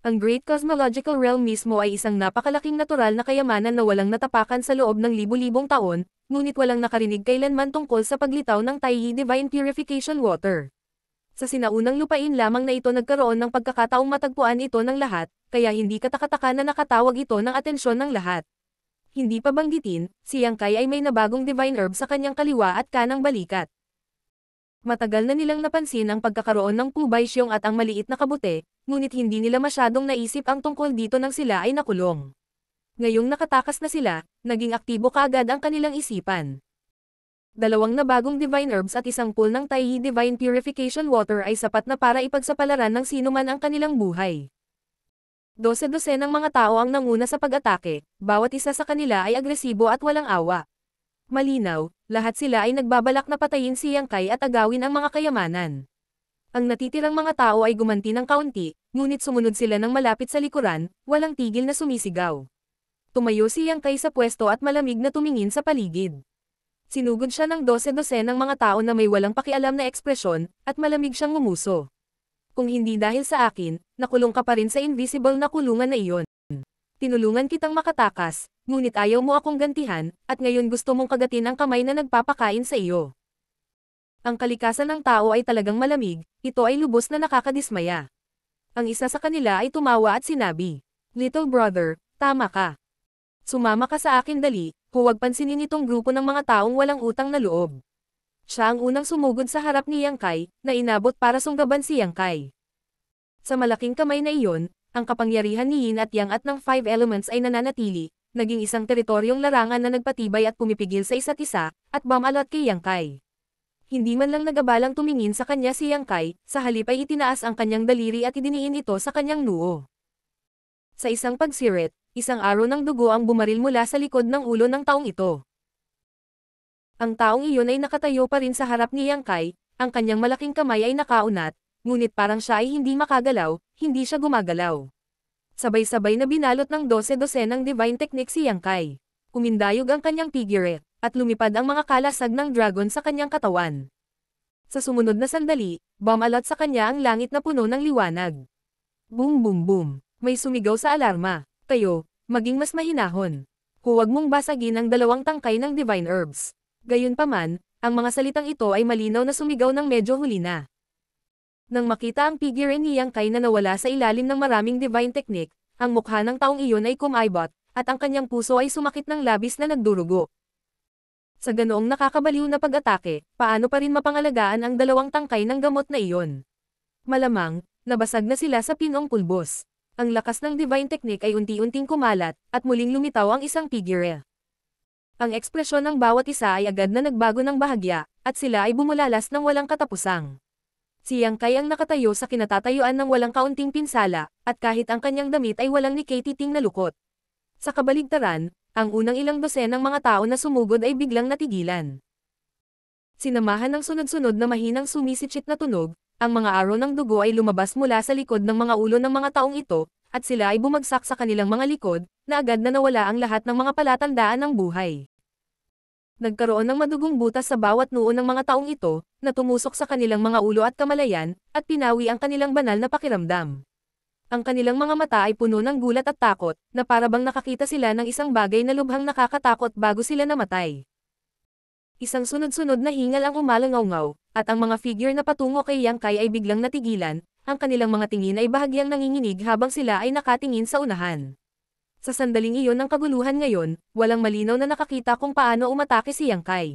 Ang Great Cosmological Realm mismo ay isang napakalaking natural na kayamanan na walang natapakan sa loob ng libu-libong taon, ngunit walang nakarinig kailanman tungkol sa paglitaw ng Taihi Divine Purification Water. Sa sinaunang lupain lamang na ito nagkaroon ng pagkakataong matagpuan ito ng lahat, kaya hindi katakataka na nakatawag ito ng atensyon ng lahat. Hindi pa banggitin, si Yang Kai ay may nabagong divine herb sa kanyang kaliwa at kanang balikat. Matagal na nilang napansin ang pagkakaroon ng pubaysyong at ang maliit na kabute, ngunit hindi nila masyadong naisip ang tungkol dito nang sila ay nakulong. Ngayong nakatakas na sila, naging aktibo kaagad ang kanilang isipan. Dalawang na bagong divine herbs at isang pool ng Taihi Divine Purification Water ay sapat na para ipagsapalaran ng sinuman ang kanilang buhay. Dose-dose ng mga tao ang nanguna sa pag-atake, bawat isa sa kanila ay agresibo at walang awa. Malinaw, lahat sila ay nagbabalak na patayin si Yang Kai at agawin ang mga kayamanan. Ang natitirang mga tao ay gumanti ng kaunti, ngunit sumunod sila ng malapit sa likuran, walang tigil na sumisigaw. Tumayo si Yang Kai sa pwesto at malamig na tumingin sa paligid. Sinugod siya ng dose dosen ng mga tao na may walang pakialam na ekspresyon, at malamig siyang ngumuso. Kung hindi dahil sa akin, nakulong ka pa rin sa invisible na kulungan na iyon. Tinulungan kitang makatakas, ngunit ayaw mo akong gantihan, at ngayon gusto mong kagatin ang kamay na nagpapakain sa iyo. Ang kalikasan ng tao ay talagang malamig, ito ay lubos na nakakadismaya. Ang isa sa kanila ay tumawa at sinabi, Little brother, tama ka. Sumama ka sa akin dali, huwag pansinin itong grupo ng mga taong walang utang na loob. Siya ang unang sumugod sa harap ni Yang Kai, na inabot para sunggaban si Yang Kai. Sa malaking kamay na iyon, ang kapangyarihan ni Yin at Yang at ng Five Elements ay nananatili, naging isang teritoryong larangan na nagpatibay at pumipigil sa isa't isa, at bamalat kay Yang Hindi man lang nagabalang tumingin sa kanya si Yangkai, sa halip ay itinaas ang kanyang daliri at idiniin ito sa kanyang noo. Sa isang pagsirit, isang araw ng dugo ang bumaril mula sa likod ng ulo ng taong ito. Ang taong iyon ay nakatayo pa rin sa harap ni Yangkai, ang kanyang malaking kamay ay nakaunat, ngunit parang siya ay hindi makagalaw, hindi siya gumagalaw. Sabay-sabay na binalot ng 12-12 ng divine technique si Yang Kai. Umindayog ang kanyang figurette, at lumipad ang mga kalasag ng dragon sa kanyang katawan. Sa sumunod na sandali, bumalot sa kanya ang langit na puno ng liwanag. Boom boom boom, may sumigaw sa alarma. Kayo, maging mas mahinahon. Huwag mong basagin ang dalawang tangkay ng divine herbs. Gayunpaman, ang mga salitang ito ay malinaw na sumigaw ng medyo huli na. Nang makita ang figure ni Yang Kai na nawala sa ilalim ng maraming divine technique, ang mukha ng taong iyon ay kumaibot, at ang kanyang puso ay sumakit ng labis na nagdurugo. Sa ganoong nakakabaliw na pag-atake, paano pa rin mapangalagaan ang dalawang tangkay ng gamot na iyon? Malamang, nabasag na sila sa pinong pulbos. Ang lakas ng divine technique ay unti-unting kumalat, at muling lumitaw ang isang figure. Ang ekspresyon ng bawat isa ay agad na nagbago ng bahagya, at sila ay bumulalas ng walang katapusang. Siyang kayang nakatayo sa kinatatayuan ng walang kaunting pinsala, at kahit ang kanyang damit ay walang ni Katie Ting na lukot. Sa kabaligtaran, ang unang ilang dosen ng mga tao na sumugod ay biglang natigilan. Sinamahan ng sunod-sunod na mahinang sumisichit na tunog, ang mga araw ng dugo ay lumabas mula sa likod ng mga ulo ng mga taong ito, at sila ay bumagsak sa kanilang mga likod, na agad na nawala ang lahat ng mga palatandaan ng buhay nagkaroon ng madugong butas sa bawat noo ng mga taong ito, na tumusok sa kanilang mga ulo at kamalayan, at pinawi ang kanilang banal na pakiramdam. Ang kanilang mga mata ay puno ng gulat at takot, na parabang nakakita sila ng isang bagay na lubhang nakakatakot bago sila namatay. Isang sunod-sunod na hingal ang umalangaw at ang mga figure na patungo kay Yang Kai ay biglang natigilan, ang kanilang mga tingin ay bahagyang nanginginig habang sila ay nakatingin sa unahan. Sa sandaling iyon ng kaguluhan ngayon, walang malinaw na nakakita kung paano umatake si Yang Kai.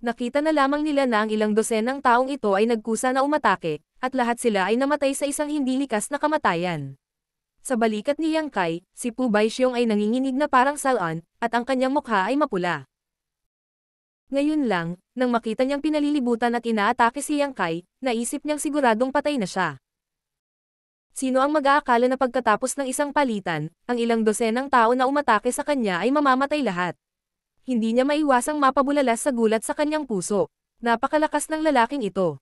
Nakita na lamang nila na ang ilang dosenang taong ito ay nagkusa na umatake, at lahat sila ay namatay sa isang hindi likas na kamatayan. Sa balikat ni Yang Kai, si Pu Baixiong ay nanginginig na parang salan, at ang kanyang mukha ay mapula. Ngayon lang, nang makita niyang pinalilibutan at inaatake si Yang Kai, naisip niyang siguradong patay na siya. Sino ang mag-aakala na pagkatapos ng isang palitan, ang ilang dosenang tao na umatake sa kanya ay mamamatay lahat? Hindi niya maiwasang mapabulalas sa gulat sa kanyang puso. Napakalakas ng lalaking ito.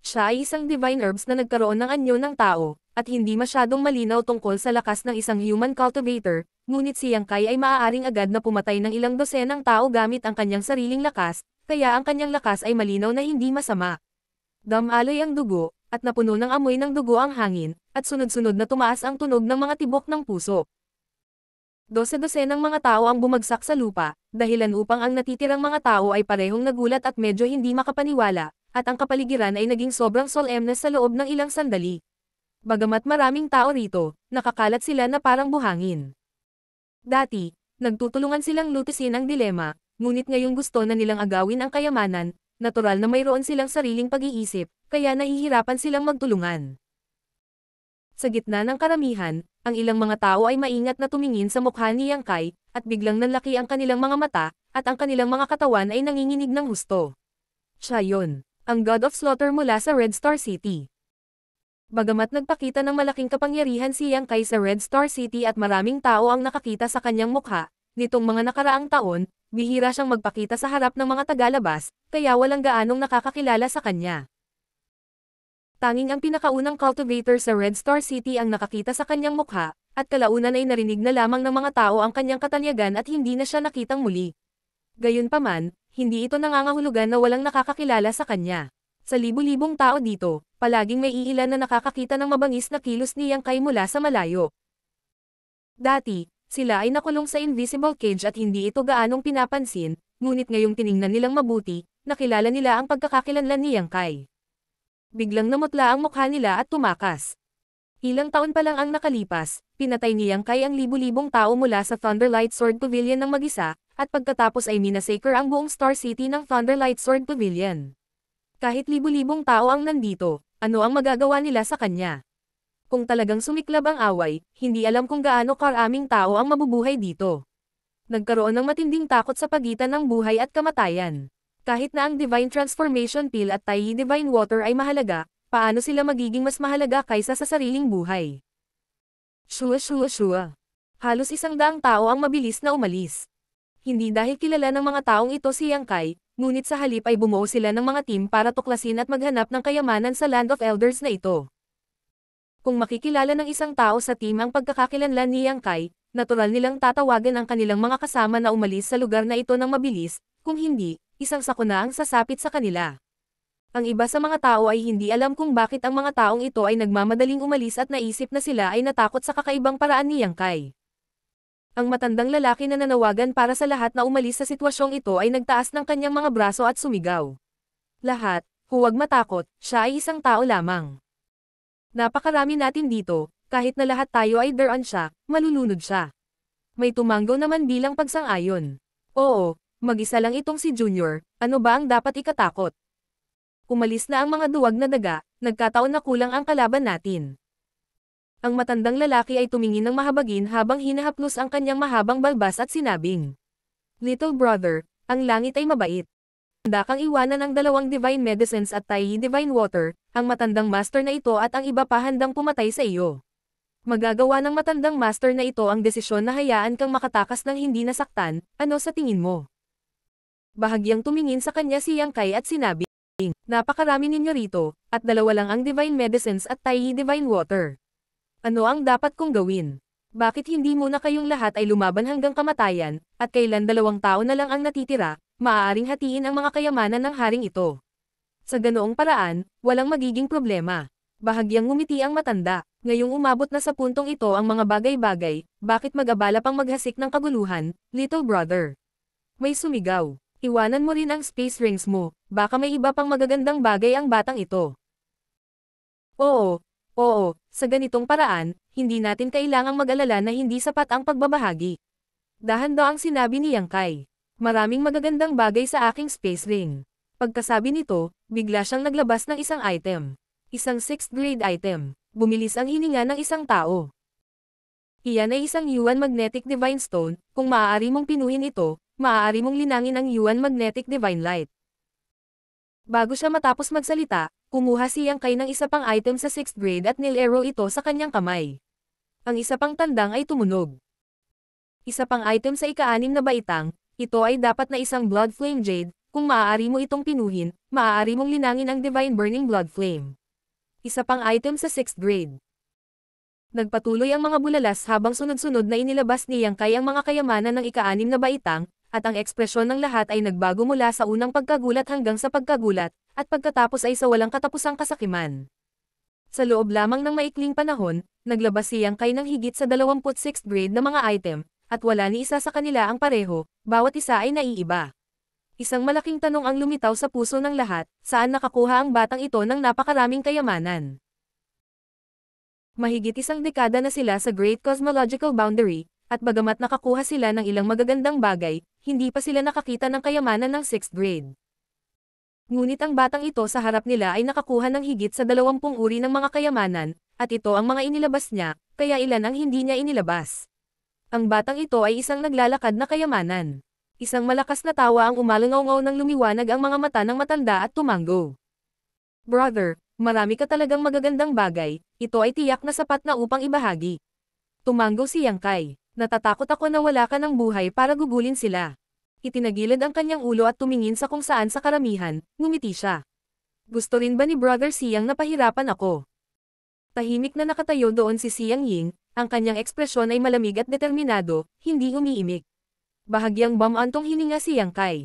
Siya ay isang divine herbs na nagkaroon ng anyo ng tao, at hindi masyadong malinaw tungkol sa lakas ng isang human cultivator, ngunit si Yang Kai ay maaaring agad na pumatay ng ilang dosenang tao gamit ang kanyang sariling lakas, kaya ang kanyang lakas ay malinaw na hindi masama. Damalay ang dugo, at napuno ng amoy ng dugo ang hangin, at sunod-sunod na tumaas ang tunog ng mga tibok ng puso. Dose-dose ng mga tao ang bumagsak sa lupa, dahilan upang ang natitirang mga tao ay parehong nagulat at medyo hindi makapaniwala, at ang kapaligiran ay naging sobrang solemne sa loob ng ilang sandali. Bagamat maraming tao rito, nakakalat sila na parang buhangin. Dati, nagtutulungan silang lutisin ang dilema, ngunit ngayong gusto na nilang agawin ang kayamanan, natural na mayroon silang sariling pag-iisip, kaya nahihirapan silang magtulungan. Sa gitna ng karamihan, ang ilang mga tao ay maingat na tumingin sa mukha ni Yang Kai, at biglang nanlaki ang kanilang mga mata, at ang kanilang mga katawan ay nanginginig ng husto. Siya yon, ang God of Slaughter mula sa Red Star City. Bagamat nagpakita ng malaking kapangyarihan si Yang Kai sa Red Star City at maraming tao ang nakakita sa kanyang mukha, nitong mga nakaraang taon, bihira siyang magpakita sa harap ng mga tagalabas, kaya walang gaanong nakakakilala sa kanya. Tanging ang pinakaunang cultivator sa Red Star City ang nakakita sa kanyang mukha, at kalaunan ay narinig na lamang ng mga tao ang kanyang katanyagan at hindi na siya nakitang muli. Gayunpaman, hindi ito nangangahulugan na walang nakakakilala sa kanya. Sa libu-libong tao dito, palaging may iilan na nakakakita ng mabangis na kilos niyang kay mula sa malayo. Dati, sila ay nakulong sa invisible cage at hindi ito gaanong pinapansin, ngunit ngayong tiningnan nilang mabuti, nakilala nila ang pagkakakilanlan ni Yang Kai. Biglang namutla ang mukha nila at tumakas. Ilang taon pa lang ang nakalipas, pinatay ni Yang Kai ang libu-libong tao mula sa Thunderlight Sword Pavilion ng mag-isa, at pagkatapos ay minasaker ang buong Star City ng Thunderlight Sword Pavilion. Kahit libu-libong tao ang nandito, ano ang magagawa nila sa kanya? Kung talagang sumiklab ang away, hindi alam kung gaano karaming tao ang mabubuhay dito. Nagkaroon ng matinding takot sa pagitan ng buhay at kamatayan. Kahit na ang Divine Transformation Pill at Tai Divine Water ay mahalaga, paano sila magiging mas mahalaga kaysa sa sariling buhay? Shua shua shua. Halos isang daang tao ang mabilis na umalis. Hindi dahil kilala ng mga taong ito si Yang Kai, ngunit sa halip ay bumuo sila ng mga team para tuklasin at maghanap ng kayamanan sa Land of Elders na ito. Kung makikilala ng isang tao sa team ang pagkakakilanlan ni Yang Kai, natural nilang tatawagan ang kanilang mga kasama na umalis sa lugar na ito ng mabilis, kung hindi, isang sakuna ang sasapit sa kanila. Ang iba sa mga tao ay hindi alam kung bakit ang mga taong ito ay nagmamadaling umalis at naisip na sila ay natakot sa kakaibang paraan ni Yang Kai. Ang matandang lalaki na nanawagan para sa lahat na umalis sa sitwasyong ito ay nagtaas ng kanyang mga braso at sumigaw. Lahat, huwag matakot, siya ay isang tao lamang. Napakarami natin dito, kahit na lahat tayo ay daran siya, malulunod siya. May tumanggo naman bilang pagsang-ayon. Oo, mag-isa lang itong si Junior, ano ba ang dapat ikatakot? Kumalis na ang mga duwag na daga, nagkataon na kulang ang kalaban natin. Ang matandang lalaki ay tumingin ng mahabagin habang hinahaplos ang kanyang mahabang balbas at sinabing, Little brother, ang langit ay mabait. Handa kang iwanan ang dalawang divine medicines at Taihi divine water, ang matandang master na ito at ang iba pa handang pumatay sa iyo. Magagawa ng matandang master na ito ang desisyon na hayaan kang makatakas ng hindi nasaktan, ano sa tingin mo? Bahagyang tumingin sa kanya si Yang Kai at sinabi, Napakarami ninyo rito, at dalawa lang ang divine medicines at Taihi divine water. Ano ang dapat kong gawin? Bakit hindi muna kayong lahat ay lumaban hanggang kamatayan, at kailan dalawang tao na lang ang natitira, maaaring hatiin ang mga kayamanan ng haring ito. Sa ganoong paraan, walang magiging problema. Bahagyang ngumiti ang matanda, ngayong umabot na sa puntong ito ang mga bagay-bagay, bakit mag-abala pang maghasik ng kaguluhan, little brother? May sumigaw. Iwanan mo rin ang space rings mo, baka may iba pang magagandang bagay ang batang ito. Oo, oo, sa ganitong paraan, hindi natin kailangang mag-alala na hindi sapat ang pagbabahagi. Dahan daw ang sinabi ni Yangkay. Maraming magagandang bagay sa aking space ring. Pagkasabi nito, bigla siyang naglabas ng isang item. Isang 6th grade item. Bumilis ang hininga ng isang tao. Iyan ay isang Yuan Magnetic Divine Stone, kung maaari mong pinuhin ito, maaari mong linangin ang Yuan Magnetic Divine Light. Bago siya matapos magsalita, kumuha siyang kay ng isa pang item sa 6th grade at nilero ito sa kanyang kamay. Ang isa pang tandang ay tumunog. Isa pang item sa ika na baitang, ito ay dapat na isang Blood Flame Jade, kung maaari mo itong pinuhin, maaari mong linangin ang Divine Burning Blood Flame. Isa pang item sa 6th grade. Nagpatuloy ang mga bulalas habang sunod-sunod na inilabas ni Yang Kai ang mga kayamanan ng ikaanim na baitang, at ang ekspresyon ng lahat ay nagbago mula sa unang pagkagulat hanggang sa pagkagulat, at pagkatapos ay sa walang katapusang kasakiman. Sa loob lamang ng maikling panahon, naglabas si Yang Kai ng higit sa 26th grade na mga item, at wala ni isa sa kanila ang pareho, bawat isa ay naiiba. Isang malaking tanong ang lumitaw sa puso ng lahat, saan nakakuha ang batang ito ng napakaraming kayamanan? Mahigit isang dekada na sila sa Great Cosmological Boundary, at bagamat nakakuha sila ng ilang magagandang bagay, hindi pa sila nakakita ng kayamanan ng 6th grade. Ngunit ang batang ito sa harap nila ay nakakuha ng higit sa 20 uri ng mga kayamanan, at ito ang mga inilabas niya, kaya ilan ang hindi niya inilabas. Ang batang ito ay isang naglalakad na kayamanan. Isang malakas na tawa ang umalangaw ng lumiwanag ang mga mata ng matanda at tumango. Brother, marami ka talagang magagandang bagay, ito ay tiyak na sapat na upang ibahagi. Tumango si Yangkai, Natatakot ako na wala ka ng buhay para gugulin sila. Itinagilid ang kanyang ulo at tumingin sa kung saan sa karamihan, ngumiti siya. Gusto rin ba ni Brother Siyang na pahirapan ako? Tahimik na nakatayo doon si Siyang Ying, ang kanyang ekspresyon ay malamig at determinado, hindi umiimik. Bahagyang bamantong hininga si Yang Kai.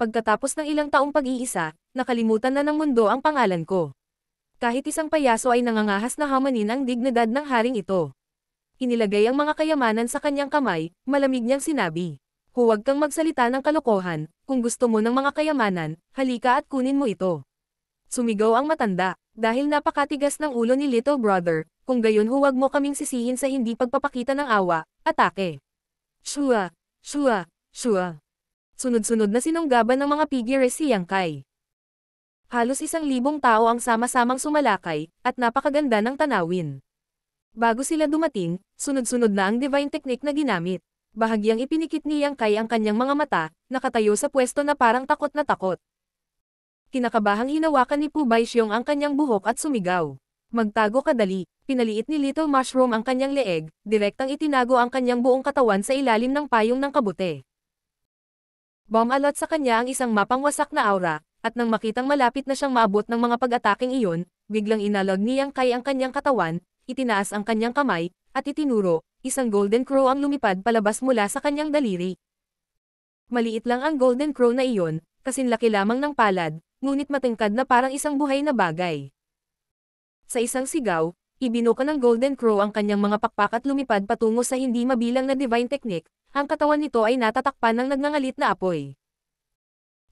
Pagkatapos ng ilang taong pag-iisa, nakalimutan na ng mundo ang pangalan ko. Kahit isang payaso ay nangangahas na hamanin ang dignidad ng haring ito. Inilagay ang mga kayamanan sa kanyang kamay, malamig niyang sinabi. Huwag kang magsalita ng kalokohan, kung gusto mo ng mga kayamanan, halika at kunin mo ito. Sumigaw ang matanda. Dahil napakatigas ng ulo ni Little Brother, kung gayon huwag mo kaming sisihin sa hindi pagpapakita ng awa, atake. Shua, shua, shua. Sunod-sunod na sinunggaban ng mga pigires si Yang Kai. Halos isang libong tao ang sama-samang sumalakay, at napakaganda ng tanawin. Bago sila dumating, sunod-sunod na ang divine technique na ginamit. Bahagyang ipinikit ni Yang Kai ang kanyang mga mata, nakatayo sa pwesto na parang takot na takot. Kinakabahang hinawakan ni Pubaysyong ang kanyang buhok at sumigaw. Magtago ka dali. Pinaliit ni Little Mushroom ang kanyang leeg, direktang itinago ang kanyang buong katawan sa ilalim ng payong ng kabute. Bomb Bumalot sa kanya ang isang mapangwasak na aura, at nang makitang malapit na siyang maabot ng mga pag-ataking iyon, biglang inalog niyang kay ang kanyang katawan, itinaas ang kanyang kamay, at itinuro, isang golden crow ang lumipad palabas mula sa kanyang daliri. Maliit lang ang golden crow na iyon, kasinlaki lamang ng palad, ngunit matingkad na parang isang buhay na bagay. Sa isang sigaw, ibinuka ng Golden Crow ang kanyang mga pakpak at lumipad patungo sa hindi mabilang na divine technique, ang katawan nito ay natatakpan ng nagngangalit na apoy.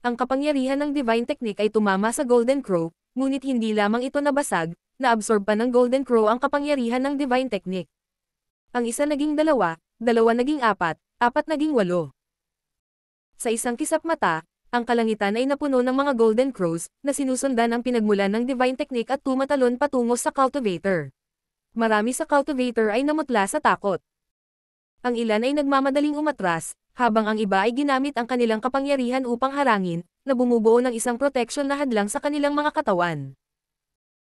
Ang kapangyarihan ng divine technique ay tumama sa Golden Crow, ngunit hindi lamang ito nabasag, naabsorb pa ng Golden Crow ang kapangyarihan ng divine technique. Ang isa naging dalawa, dalawa naging apat, apat naging walo. Sa isang kisap mata, ang kalangitan ay napuno ng mga golden crows, na sinusundan ang pinagmulan ng divine technique at tumatalon patungo sa cultivator. Marami sa cultivator ay namutla sa takot. Ang ilan ay nagmamadaling umatras, habang ang iba ay ginamit ang kanilang kapangyarihan upang harangin, na bumubuo ng isang protection na hadlang sa kanilang mga katawan.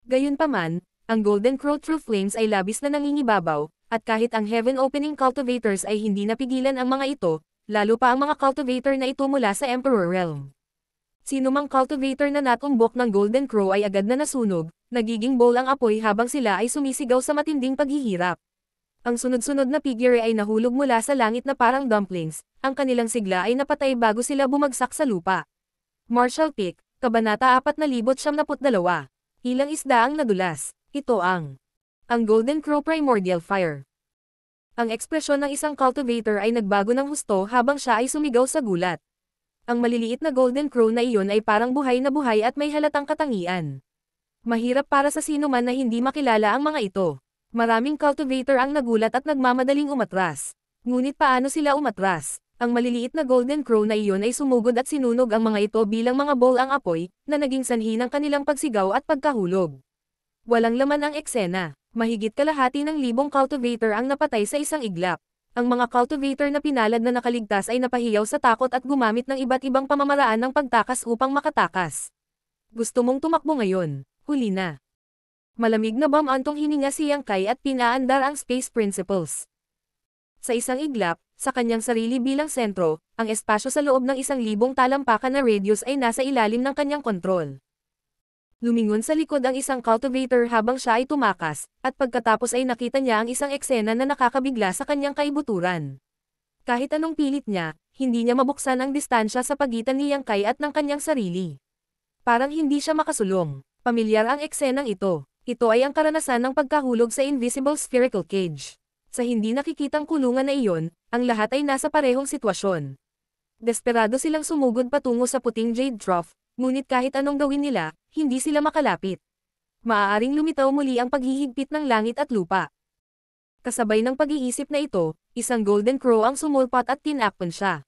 Gayunpaman, ang Golden Crow True Flames ay labis na nangingibabaw, at kahit ang Heaven Opening Cultivators ay hindi napigilan ang mga ito, lalo pa ang mga cultivator na ito mula sa Emperor Realm. Sino mang cultivator na natumbok ng Golden Crow ay agad na nasunog, nagiging bowl ang apoy habang sila ay sumisigaw sa matinding paghihirap. Ang sunod-sunod na figure ay nahulog mula sa langit na parang dumplings, ang kanilang sigla ay napatay bago sila bumagsak sa lupa. Marshall Pick, Kabanata 4072. Ilang isda ang nadulas. Ito ang ang Golden Crow Primordial Fire. Ang ekspresyon ng isang cultivator ay nagbago ng husto habang siya ay sumigaw sa gulat. Ang maliliit na golden crow na iyon ay parang buhay na buhay at may halatang katangian. Mahirap para sa sino man na hindi makilala ang mga ito. Maraming cultivator ang nagulat at nagmamadaling umatras. Ngunit paano sila umatras? Ang maliliit na golden crow na iyon ay sumugod at sinunog ang mga ito bilang mga ball ang apoy, na naging sanhi ng kanilang pagsigaw at pagkahulog. Walang laman ang eksena. Mahigit kalahati ng libong cultivator ang napatay sa isang iglap. Ang mga cultivator na pinalad na nakaligtas ay napahiyaw sa takot at gumamit ng iba't ibang pamamaraan ng pagtakas upang makatakas. Gusto mong tumakbo ngayon. Huli na. Malamig na antong hininga si Yang Kai at pinaandar ang Space Principles. Sa isang iglap, sa kanyang sarili bilang sentro, ang espasyo sa loob ng isang libong talampakan na radius ay nasa ilalim ng kanyang kontrol. Lumingon sa likod ang isang cultivator habang siya ay tumakas, at pagkatapos ay nakita niya ang isang eksena na nakakabigla sa kanyang kaibuturan. Kahit anong pilit niya, hindi niya mabuksan ang distansya sa pagitan ni Yang Kai at ng kanyang sarili. Parang hindi siya makasulong. Pamilyar ang eksenang ito. Ito ay ang karanasan ng pagkahulog sa invisible spherical cage. Sa hindi nakikitang kulungan na iyon, ang lahat ay nasa parehong sitwasyon. Desperado silang sumugod patungo sa puting jade trough, Ngunit kahit anong gawin nila, hindi sila makalapit. Maaaring lumitaw muli ang paghihigpit ng langit at lupa. Kasabay ng pag-iisip na ito, isang golden crow ang sumulpot at tinakpan siya.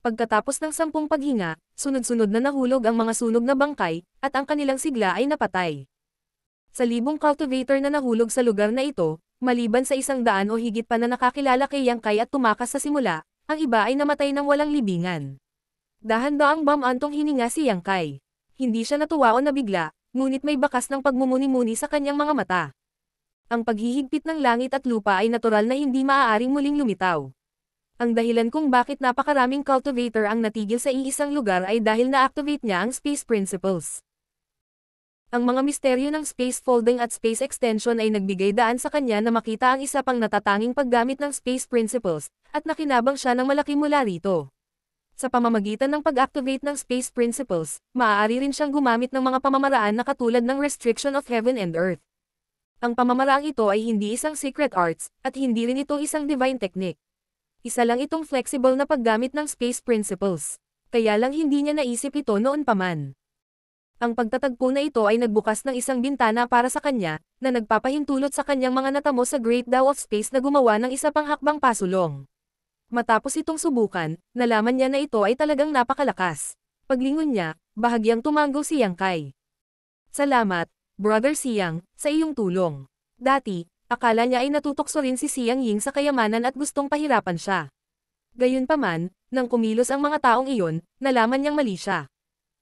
Pagkatapos ng sampung paghinga, sunod-sunod na nahulog ang mga sunog na bangkay, at ang kanilang sigla ay napatay. Sa libong cultivator na nahulog sa lugar na ito, maliban sa isang daan o higit pa na nakakilala kay Yangkay at tumakas sa simula, ang iba ay namatay ng walang libingan. Dahan ba ang bam antong hininga si Yang Kai. Hindi siya natuwa o nabigla, ngunit may bakas ng pagmumuni-muni sa kanyang mga mata. Ang paghihigpit ng langit at lupa ay natural na hindi maaaring muling lumitaw. Ang dahilan kung bakit napakaraming cultivator ang natigil sa iisang lugar ay dahil na-activate niya ang space principles. Ang mga misteryo ng space folding at space extension ay nagbigay daan sa kanya na makita ang isa pang natatanging paggamit ng space principles, at nakinabang siya ng malaki mula rito. Sa pamamagitan ng pag-activate ng space principles, maaari rin siyang gumamit ng mga pamamaraan na katulad ng restriction of heaven and earth. Ang pamamaraang ito ay hindi isang secret arts, at hindi rin ito isang divine technique. Isa lang itong flexible na paggamit ng space principles. Kaya lang hindi niya naisip ito noon pa man. Ang pagtatagpo na ito ay nagbukas ng isang bintana para sa kanya, na nagpapahintulot sa kanyang mga natamo sa Great Dao of Space na gumawa ng isa pang hakbang pasulong. Matapos itong subukan, nalaman niya na ito ay talagang napakalakas. Paglingon niya, bahagyang tumango si Yang Kai. Salamat, Brother Siyang, sa iyong tulong. Dati, akala niya ay natutokso rin si Siyang Ying sa kayamanan at gustong pahirapan siya. Gayunpaman, nang kumilos ang mga taong iyon, nalaman niyang mali siya.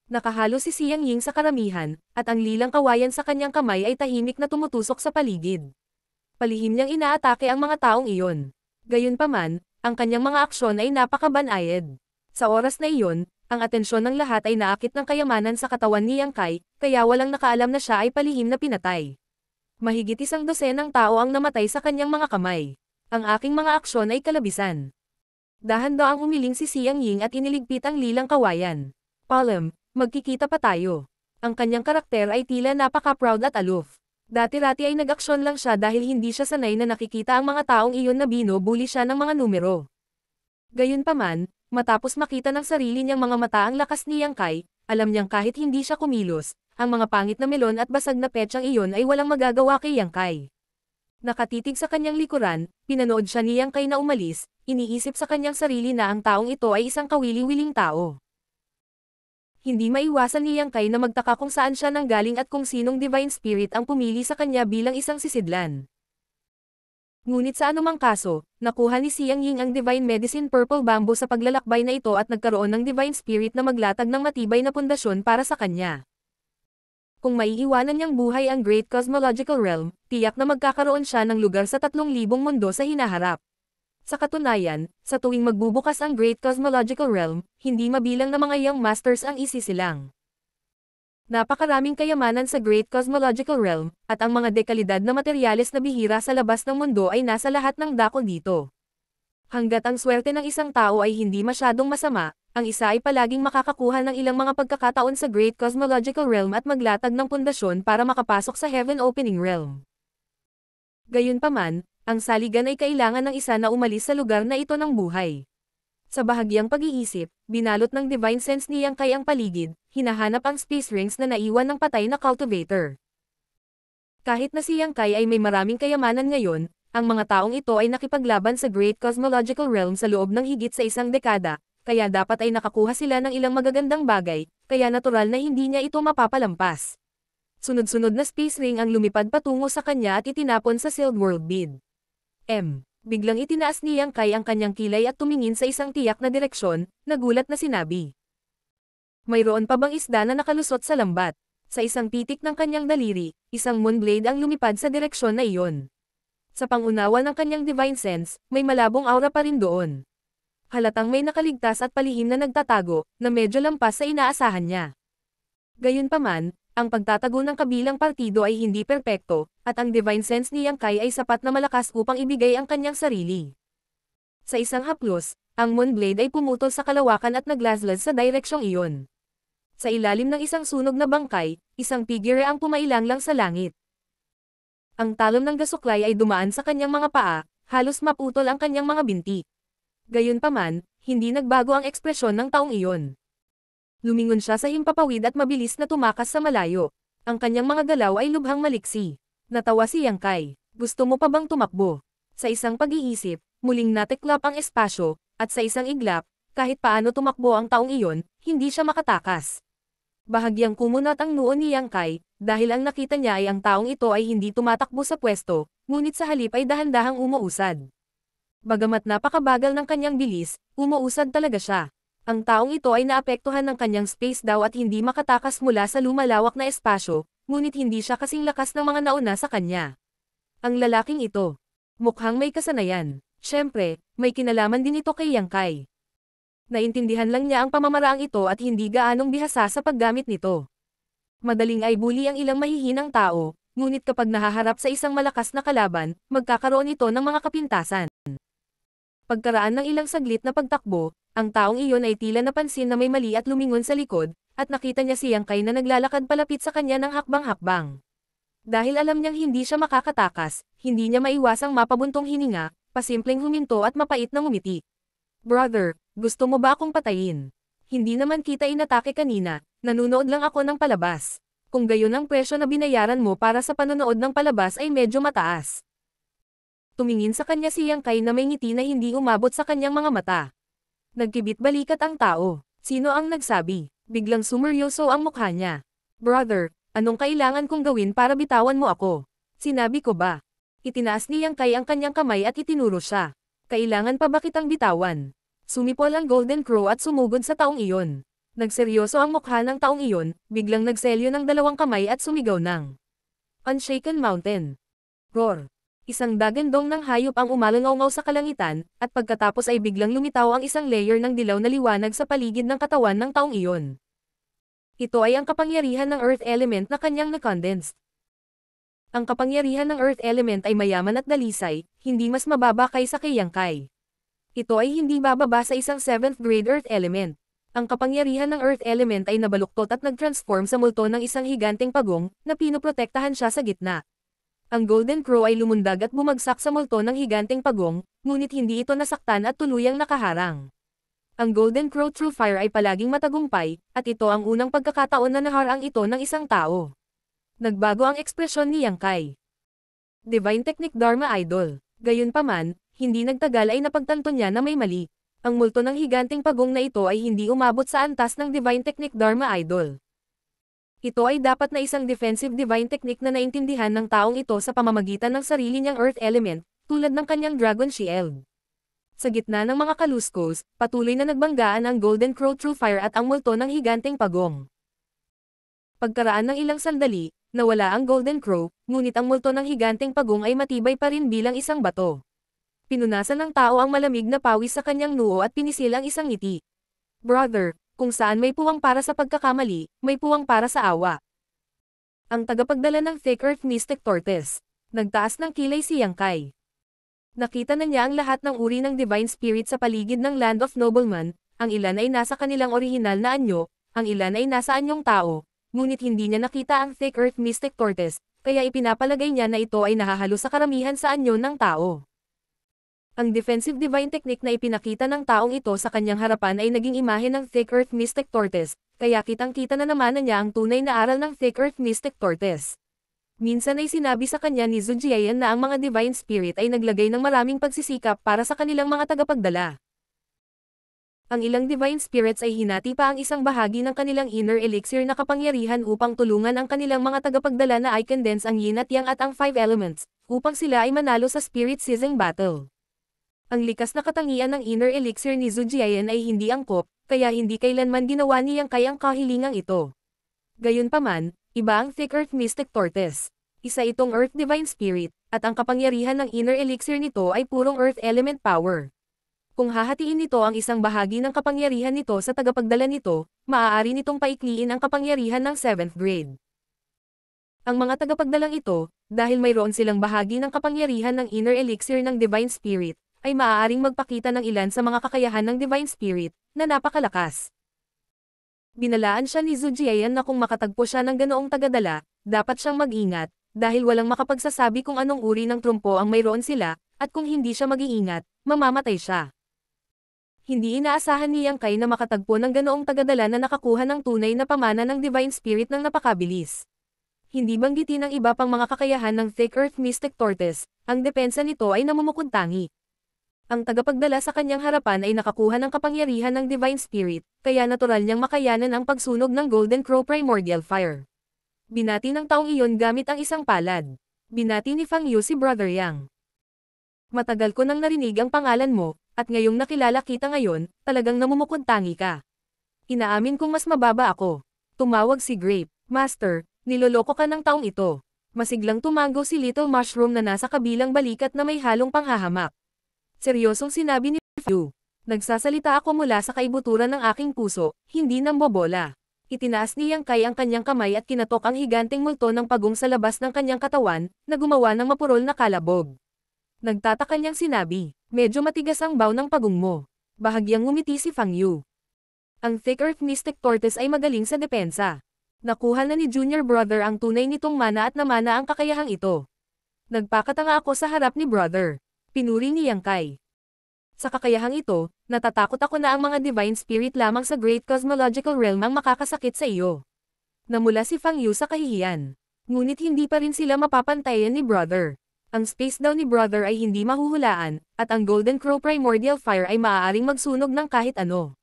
Nakahalo si Siyang Ying sa karamihan, at ang lilang kawayan sa kanyang kamay ay tahimik na tumutusok sa paligid. Palihim niyang inaatake ang mga taong iyon. Gayunpaman, ang kanyang mga aksyon ay napakabanayad. Sa oras na iyon, ang atensyon ng lahat ay naakit ng kayamanan sa katawan ni Yang Kai, kaya walang nakaalam na siya ay palihim na pinatay. Mahigit isang dosenang tao ang namatay sa kanyang mga kamay. Ang aking mga aksyon ay kalabisan. dahan ang umiling si Siang Ying at iniligpit ang lilang kawayan. Palem, magkikita pa tayo. Ang kanyang karakter ay tila napaka-proud at aloof. Dati-dati ay nag-aksyon lang siya dahil hindi siya sanay na nakikita ang mga taong iyon na binubuli siya ng mga numero. Gayunpaman, matapos makita ng sarili niyang mga mata ang lakas ni Yang Kai, alam niyang kahit hindi siya kumilos, ang mga pangit na melon at basag na pechang iyon ay walang magagawa kay Yang Kai. Nakatitig sa kanyang likuran, pinanood siya ni Yang Kai na umalis, iniisip sa kanyang sarili na ang taong ito ay isang kawili-wiling tao hindi maiwasan ni Yang Kai na magtaka kung saan siya nanggaling at kung sinong Divine Spirit ang pumili sa kanya bilang isang sisidlan. Ngunit sa anumang kaso, nakuha ni Siyang Ying ang Divine Medicine Purple Bamboo sa paglalakbay na ito at nagkaroon ng Divine Spirit na maglatag ng matibay na pundasyon para sa kanya. Kung maiiwanan niyang buhay ang Great Cosmological Realm, tiyak na magkakaroon siya ng lugar sa 3,000 mundo sa hinaharap. Sa katunayan, sa tuwing magbubukas ang Great Cosmological Realm, hindi mabilang na mga young masters ang isisilang. Napakaraming kayamanan sa Great Cosmological Realm, at ang mga dekalidad na materyales na bihira sa labas ng mundo ay nasa lahat ng dako dito. Hanggat ang swerte ng isang tao ay hindi masyadong masama, ang isa ay palaging makakakuha ng ilang mga pagkakataon sa Great Cosmological Realm at maglatag ng pundasyon para makapasok sa Heaven Opening Realm. Gayunpaman, ang saligan ay kailangan ng isa na umalis sa lugar na ito ng buhay. Sa bahagyang pag-iisip, binalot ng divine sense ni Yang Kai ang paligid, hinahanap ang space rings na naiwan ng patay na cultivator. Kahit na si Yang Kai ay may maraming kayamanan ngayon, ang mga taong ito ay nakipaglaban sa Great Cosmological Realm sa loob ng higit sa isang dekada, kaya dapat ay nakakuha sila ng ilang magagandang bagay, kaya natural na hindi niya ito mapapalampas. Sunod-sunod na space ring ang lumipad patungo sa kanya at itinapon sa sealed world bid. M. Biglang itinaas Yang Kai ang kanyang kilay at tumingin sa isang tiyak na direksyon, nagulat na sinabi. Mayroon pa bang isda na nakalusot sa lambat? Sa isang pitik ng kanyang daliri, isang moonblade ang lumipad sa direksyon na iyon. Sa pangunawa ng kanyang divine sense, may malabong aura pa rin doon. Halatang may nakaligtas at palihim na nagtatago, na medyo lampas sa inaasahan niya. Gayunpaman, ang pagtatago ng kabilang partido ay hindi perpekto, at ang divine sense ni Yang Kai ay sapat na malakas upang ibigay ang kanyang sarili. Sa isang haplos, ang Moonblade ay pumutol sa kalawakan at naglaslad sa direksyong iyon. Sa ilalim ng isang sunog na bangkay, isang figure ang pumailanglang sa langit. Ang talom ng gasuklay ay dumaan sa kanyang mga paa, halos maputol ang kanyang mga binti. Gayunpaman, hindi nagbago ang ekspresyon ng taong iyon. Lumingon siya sa himpapawid at mabilis na tumakas sa malayo. Ang kanyang mga galaw ay lubhang maliksi. Natawa si Yang Kai. Gusto mo pa bang tumakbo? Sa isang pag-iisip, muling natiklap ang espasyo, at sa isang iglap, kahit paano tumakbo ang taong iyon, hindi siya makatakas. Bahagyang kumunat ang noo ni Yang Kai, dahil ang nakita niya ay ang taong ito ay hindi tumatakbo sa pwesto, ngunit sa halip ay dahan-dahang umuusad. Bagamat napakabagal ng kanyang bilis, umuusad talaga siya. Ang taong ito ay naapektuhan ng kanyang space daw at hindi makatakas mula sa lumalawak na espasyo, ngunit hindi siya kasing lakas ng mga nauna sa kanya. Ang lalaking ito. Mukhang may kasanayan. Siyempre, may kinalaman din ito kay Yang Kai. Naintindihan lang niya ang pamamaraang ito at hindi gaanong bihasa sa paggamit nito. Madaling ay bully ang ilang mahihinang tao, ngunit kapag nahaharap sa isang malakas na kalaban, magkakaroon ito ng mga kapintasan. Pagkaraan ng ilang saglit na pagtakbo, ang taong iyon ay tila napansin na may mali at lumingon sa likod, at nakita niya si Yang Kai na naglalakad palapit sa kanya ng hakbang-hakbang. Dahil alam niyang hindi siya makakatakas, hindi niya maiwasang mapabuntong hininga, pasimpleng huminto at mapait na ngumiti. Brother, gusto mo ba akong patayin? Hindi naman kita inatake kanina, nanunood lang ako ng palabas. Kung gayon ang presyo na binayaran mo para sa panonood ng palabas ay medyo mataas. Tumingin sa kanya si Yang Kai na may ngiti na hindi umabot sa kanyang mga mata. Nagkibit-balikat ang tao. Sino ang nagsabi? Biglang sumeryoso ang mukha niya. Brother, anong kailangan kong gawin para bitawan mo ako? Sinabi ko ba? Itinaas ni Yang Kai ang kanyang kamay at itinuro siya. Kailangan pa ba kitang bitawan? Sumipol ang Golden Crow at sumugod sa taong iyon. Nagseryoso ang mukha ng taong iyon, biglang nagselyo ng dalawang kamay at sumigaw ng Unshaken Mountain. Roar! Isang dagandong ng hayop ang umalangaw sa kalangitan, at pagkatapos ay biglang lumitaw ang isang layer ng dilaw na liwanag sa paligid ng katawan ng taong iyon. Ito ay ang kapangyarihan ng earth element na kanyang na nakondensed. Ang kapangyarihan ng earth element ay mayaman at dalisay, hindi mas mababa kaysa kay Yangkai. Ito ay hindi bababa sa isang 7th grade earth element. Ang kapangyarihan ng earth element ay nabaluktot at nag-transform sa multo ng isang higanteng pagong, na pinoprotektahan siya sa gitna. Ang Golden Crow ay lumundag at bumagsak sa multo ng higanteng pagong, ngunit hindi ito nasaktan at tuluyang nakaharang. Ang Golden Crow True Fire ay palaging matagumpay, at ito ang unang pagkakataon na naharang ito ng isang tao. Nagbago ang ekspresyon ni Yang Kai. Divine Technique Dharma Idol. Gayunpaman, hindi nagtagal ay napagtanto niya na may mali. Ang multo ng higanteng pagong na ito ay hindi umabot sa antas ng Divine Technique Dharma Idol. Ito ay dapat na isang defensive divine technique na naintindihan ng taong ito sa pamamagitan ng sarili niyang earth element, tulad ng kanyang dragon shield. Sa gitna ng mga kaluskos, patuloy na nagbanggaan ang Golden Crow through fire at ang multo ng higanteng pagong. Pagkaraan ng ilang sandali, nawala ang Golden Crow, ngunit ang multo ng higanteng pagong ay matibay pa rin bilang isang bato. Pinunasan ng tao ang malamig na pawis sa kanyang noo at pinisil ang isang ngiti. Brother, kung saan may puwang para sa pagkakamali, may puwang para sa awa. Ang tagapagdala ng Thick Earth Mystic Tortoise, nagtaas ng kilay si Yangkai. Nakita na niya ang lahat ng uri ng Divine Spirit sa paligid ng Land of Nobleman, ang ilan ay nasa kanilang orihinal na anyo, ang ilan ay nasa anyong tao, ngunit hindi niya nakita ang Thick Earth Mystic Tortoise, kaya ipinapalagay niya na ito ay nahahalo sa karamihan sa anyo ng tao. Ang defensive divine technique na ipinakita ng taong ito sa kanyang harapan ay naging imahe ng Thick Earth Mystic Tortoise, kaya kitang-kita na naman na niya ang tunay na aral ng Thick Earth Mystic Tortoise. Minsan ay sinabi sa kanya ni Zujiayan na ang mga divine spirit ay naglagay ng maraming pagsisikap para sa kanilang mga tagapagdala. Ang ilang divine spirits ay hinati pa ang isang bahagi ng kanilang inner elixir na kapangyarihan upang tulungan ang kanilang mga tagapagdala na i-condense ang yin at yang at ang five elements, upang sila ay manalo sa spirit-seizing battle ang likas na katangian ng inner elixir ni Zujiayan ay hindi angkop, kaya hindi kailanman ginawa niyang kayang kahilingang ito. Gayunpaman, iba ang Thick Earth Mystic Tortoise. Isa itong Earth Divine Spirit, at ang kapangyarihan ng inner elixir nito ay purong Earth Element Power. Kung hahatiin nito ang isang bahagi ng kapangyarihan nito sa tagapagdala nito, maaari nitong paikliin ang kapangyarihan ng 7th grade. Ang mga tagapagdalang ito, dahil mayroon silang bahagi ng kapangyarihan ng inner elixir ng divine spirit, ay maaaring magpakita ng ilan sa mga kakayahan ng Divine Spirit, na napakalakas. Binalaan siya ni Zujiayan na kung makatagpo siya ng ganoong tagadala, dapat siyang mag-ingat, dahil walang makapagsasabi kung anong uri ng trumpo ang mayroon sila, at kung hindi siya mag-iingat, mamamatay siya. Hindi inaasahan ni Yang Kai na makatagpo ng ganoong tagadala na nakakuha ng tunay na pamana ng Divine Spirit ng napakabilis. Hindi banggitin ang iba pang mga kakayahan ng Thick Earth Mystic Tortoise, ang depensa nito ay namumukuntangi. Ang tagapagdala sa kanyang harapan ay nakakuha ng kapangyarihan ng Divine Spirit, kaya natural niyang makayanan ang pagsunog ng Golden Crow Primordial Fire. Binati ng taong iyon gamit ang isang palad. Binati ni Fang Yu si Brother Yang. Matagal ko nang narinig ang pangalan mo, at ngayong nakilala kita ngayon, talagang namumukuntangi ka. Inaamin kong mas mababa ako. Tumawag si Grape, Master, niloloko ka ng taong ito. Masiglang tumango si Little Mushroom na nasa kabilang balikat na may halong panghahamak. Seryosong sinabi ni Fu. Nagsasalita ako mula sa kaibuturan ng aking puso, hindi nang bobola. Itinaas ni Yang Kai ang kanyang kamay at kinatok ang higanteng multo ng pagong sa labas ng kanyang katawan, na gumawa ng mapurol na kalabog. Nagtataka niyang sinabi, medyo matigas ang baw ng pagong mo. Bahagyang ngumiti si Fang Yu. Ang Thick Earth Mystic Tortoise ay magaling sa depensa. Nakuha na ni Junior Brother ang tunay nitong mana at namana ang kakayahang ito. Nagpakatanga ako sa harap ni Brother pinuri ni Yang Kai. Sa kakayahang ito, natatakot ako na ang mga divine spirit lamang sa Great Cosmological Realm ang makakasakit sa iyo. Namula si Fang Yu sa kahihiyan. Ngunit hindi pa rin sila mapapantayan ni Brother. Ang space daw ni Brother ay hindi mahuhulaan, at ang Golden Crow Primordial Fire ay maaaring magsunog ng kahit ano.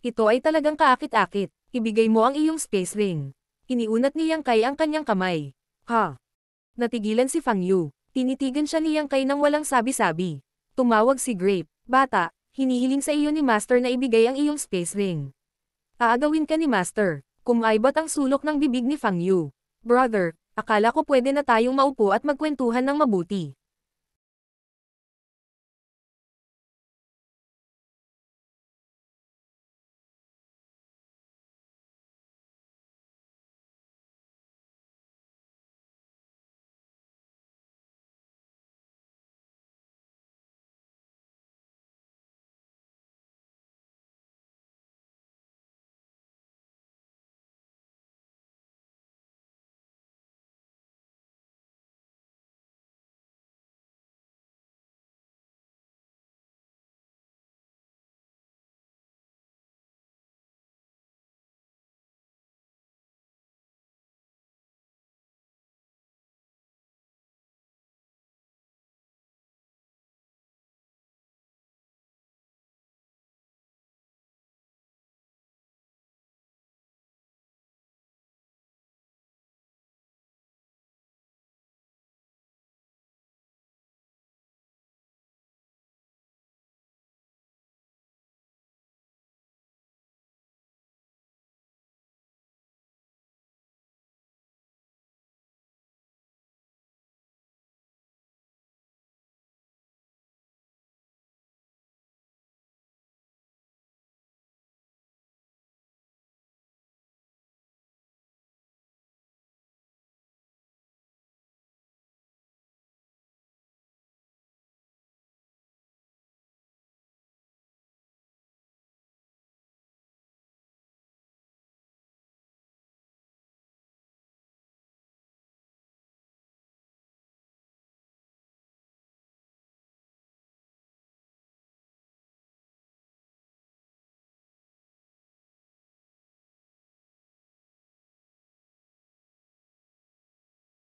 Ito ay talagang kaakit-akit. Ibigay mo ang iyong space ring. Iniunat ni Yang Kai ang kanyang kamay. Ha! Natigilan si Fang Yu. Tinitigan siya ni Yang Kai nang walang sabi-sabi. Tumawag si Grape, Bata, hinihiling sa iyo ni Master na ibigay ang iyong space ring. Aagawin ka ni Master. kumaybat ang sulok ng bibig ni Fang Yu. Brother, akala ko pwede na tayong maupo at magkwentuhan ng mabuti.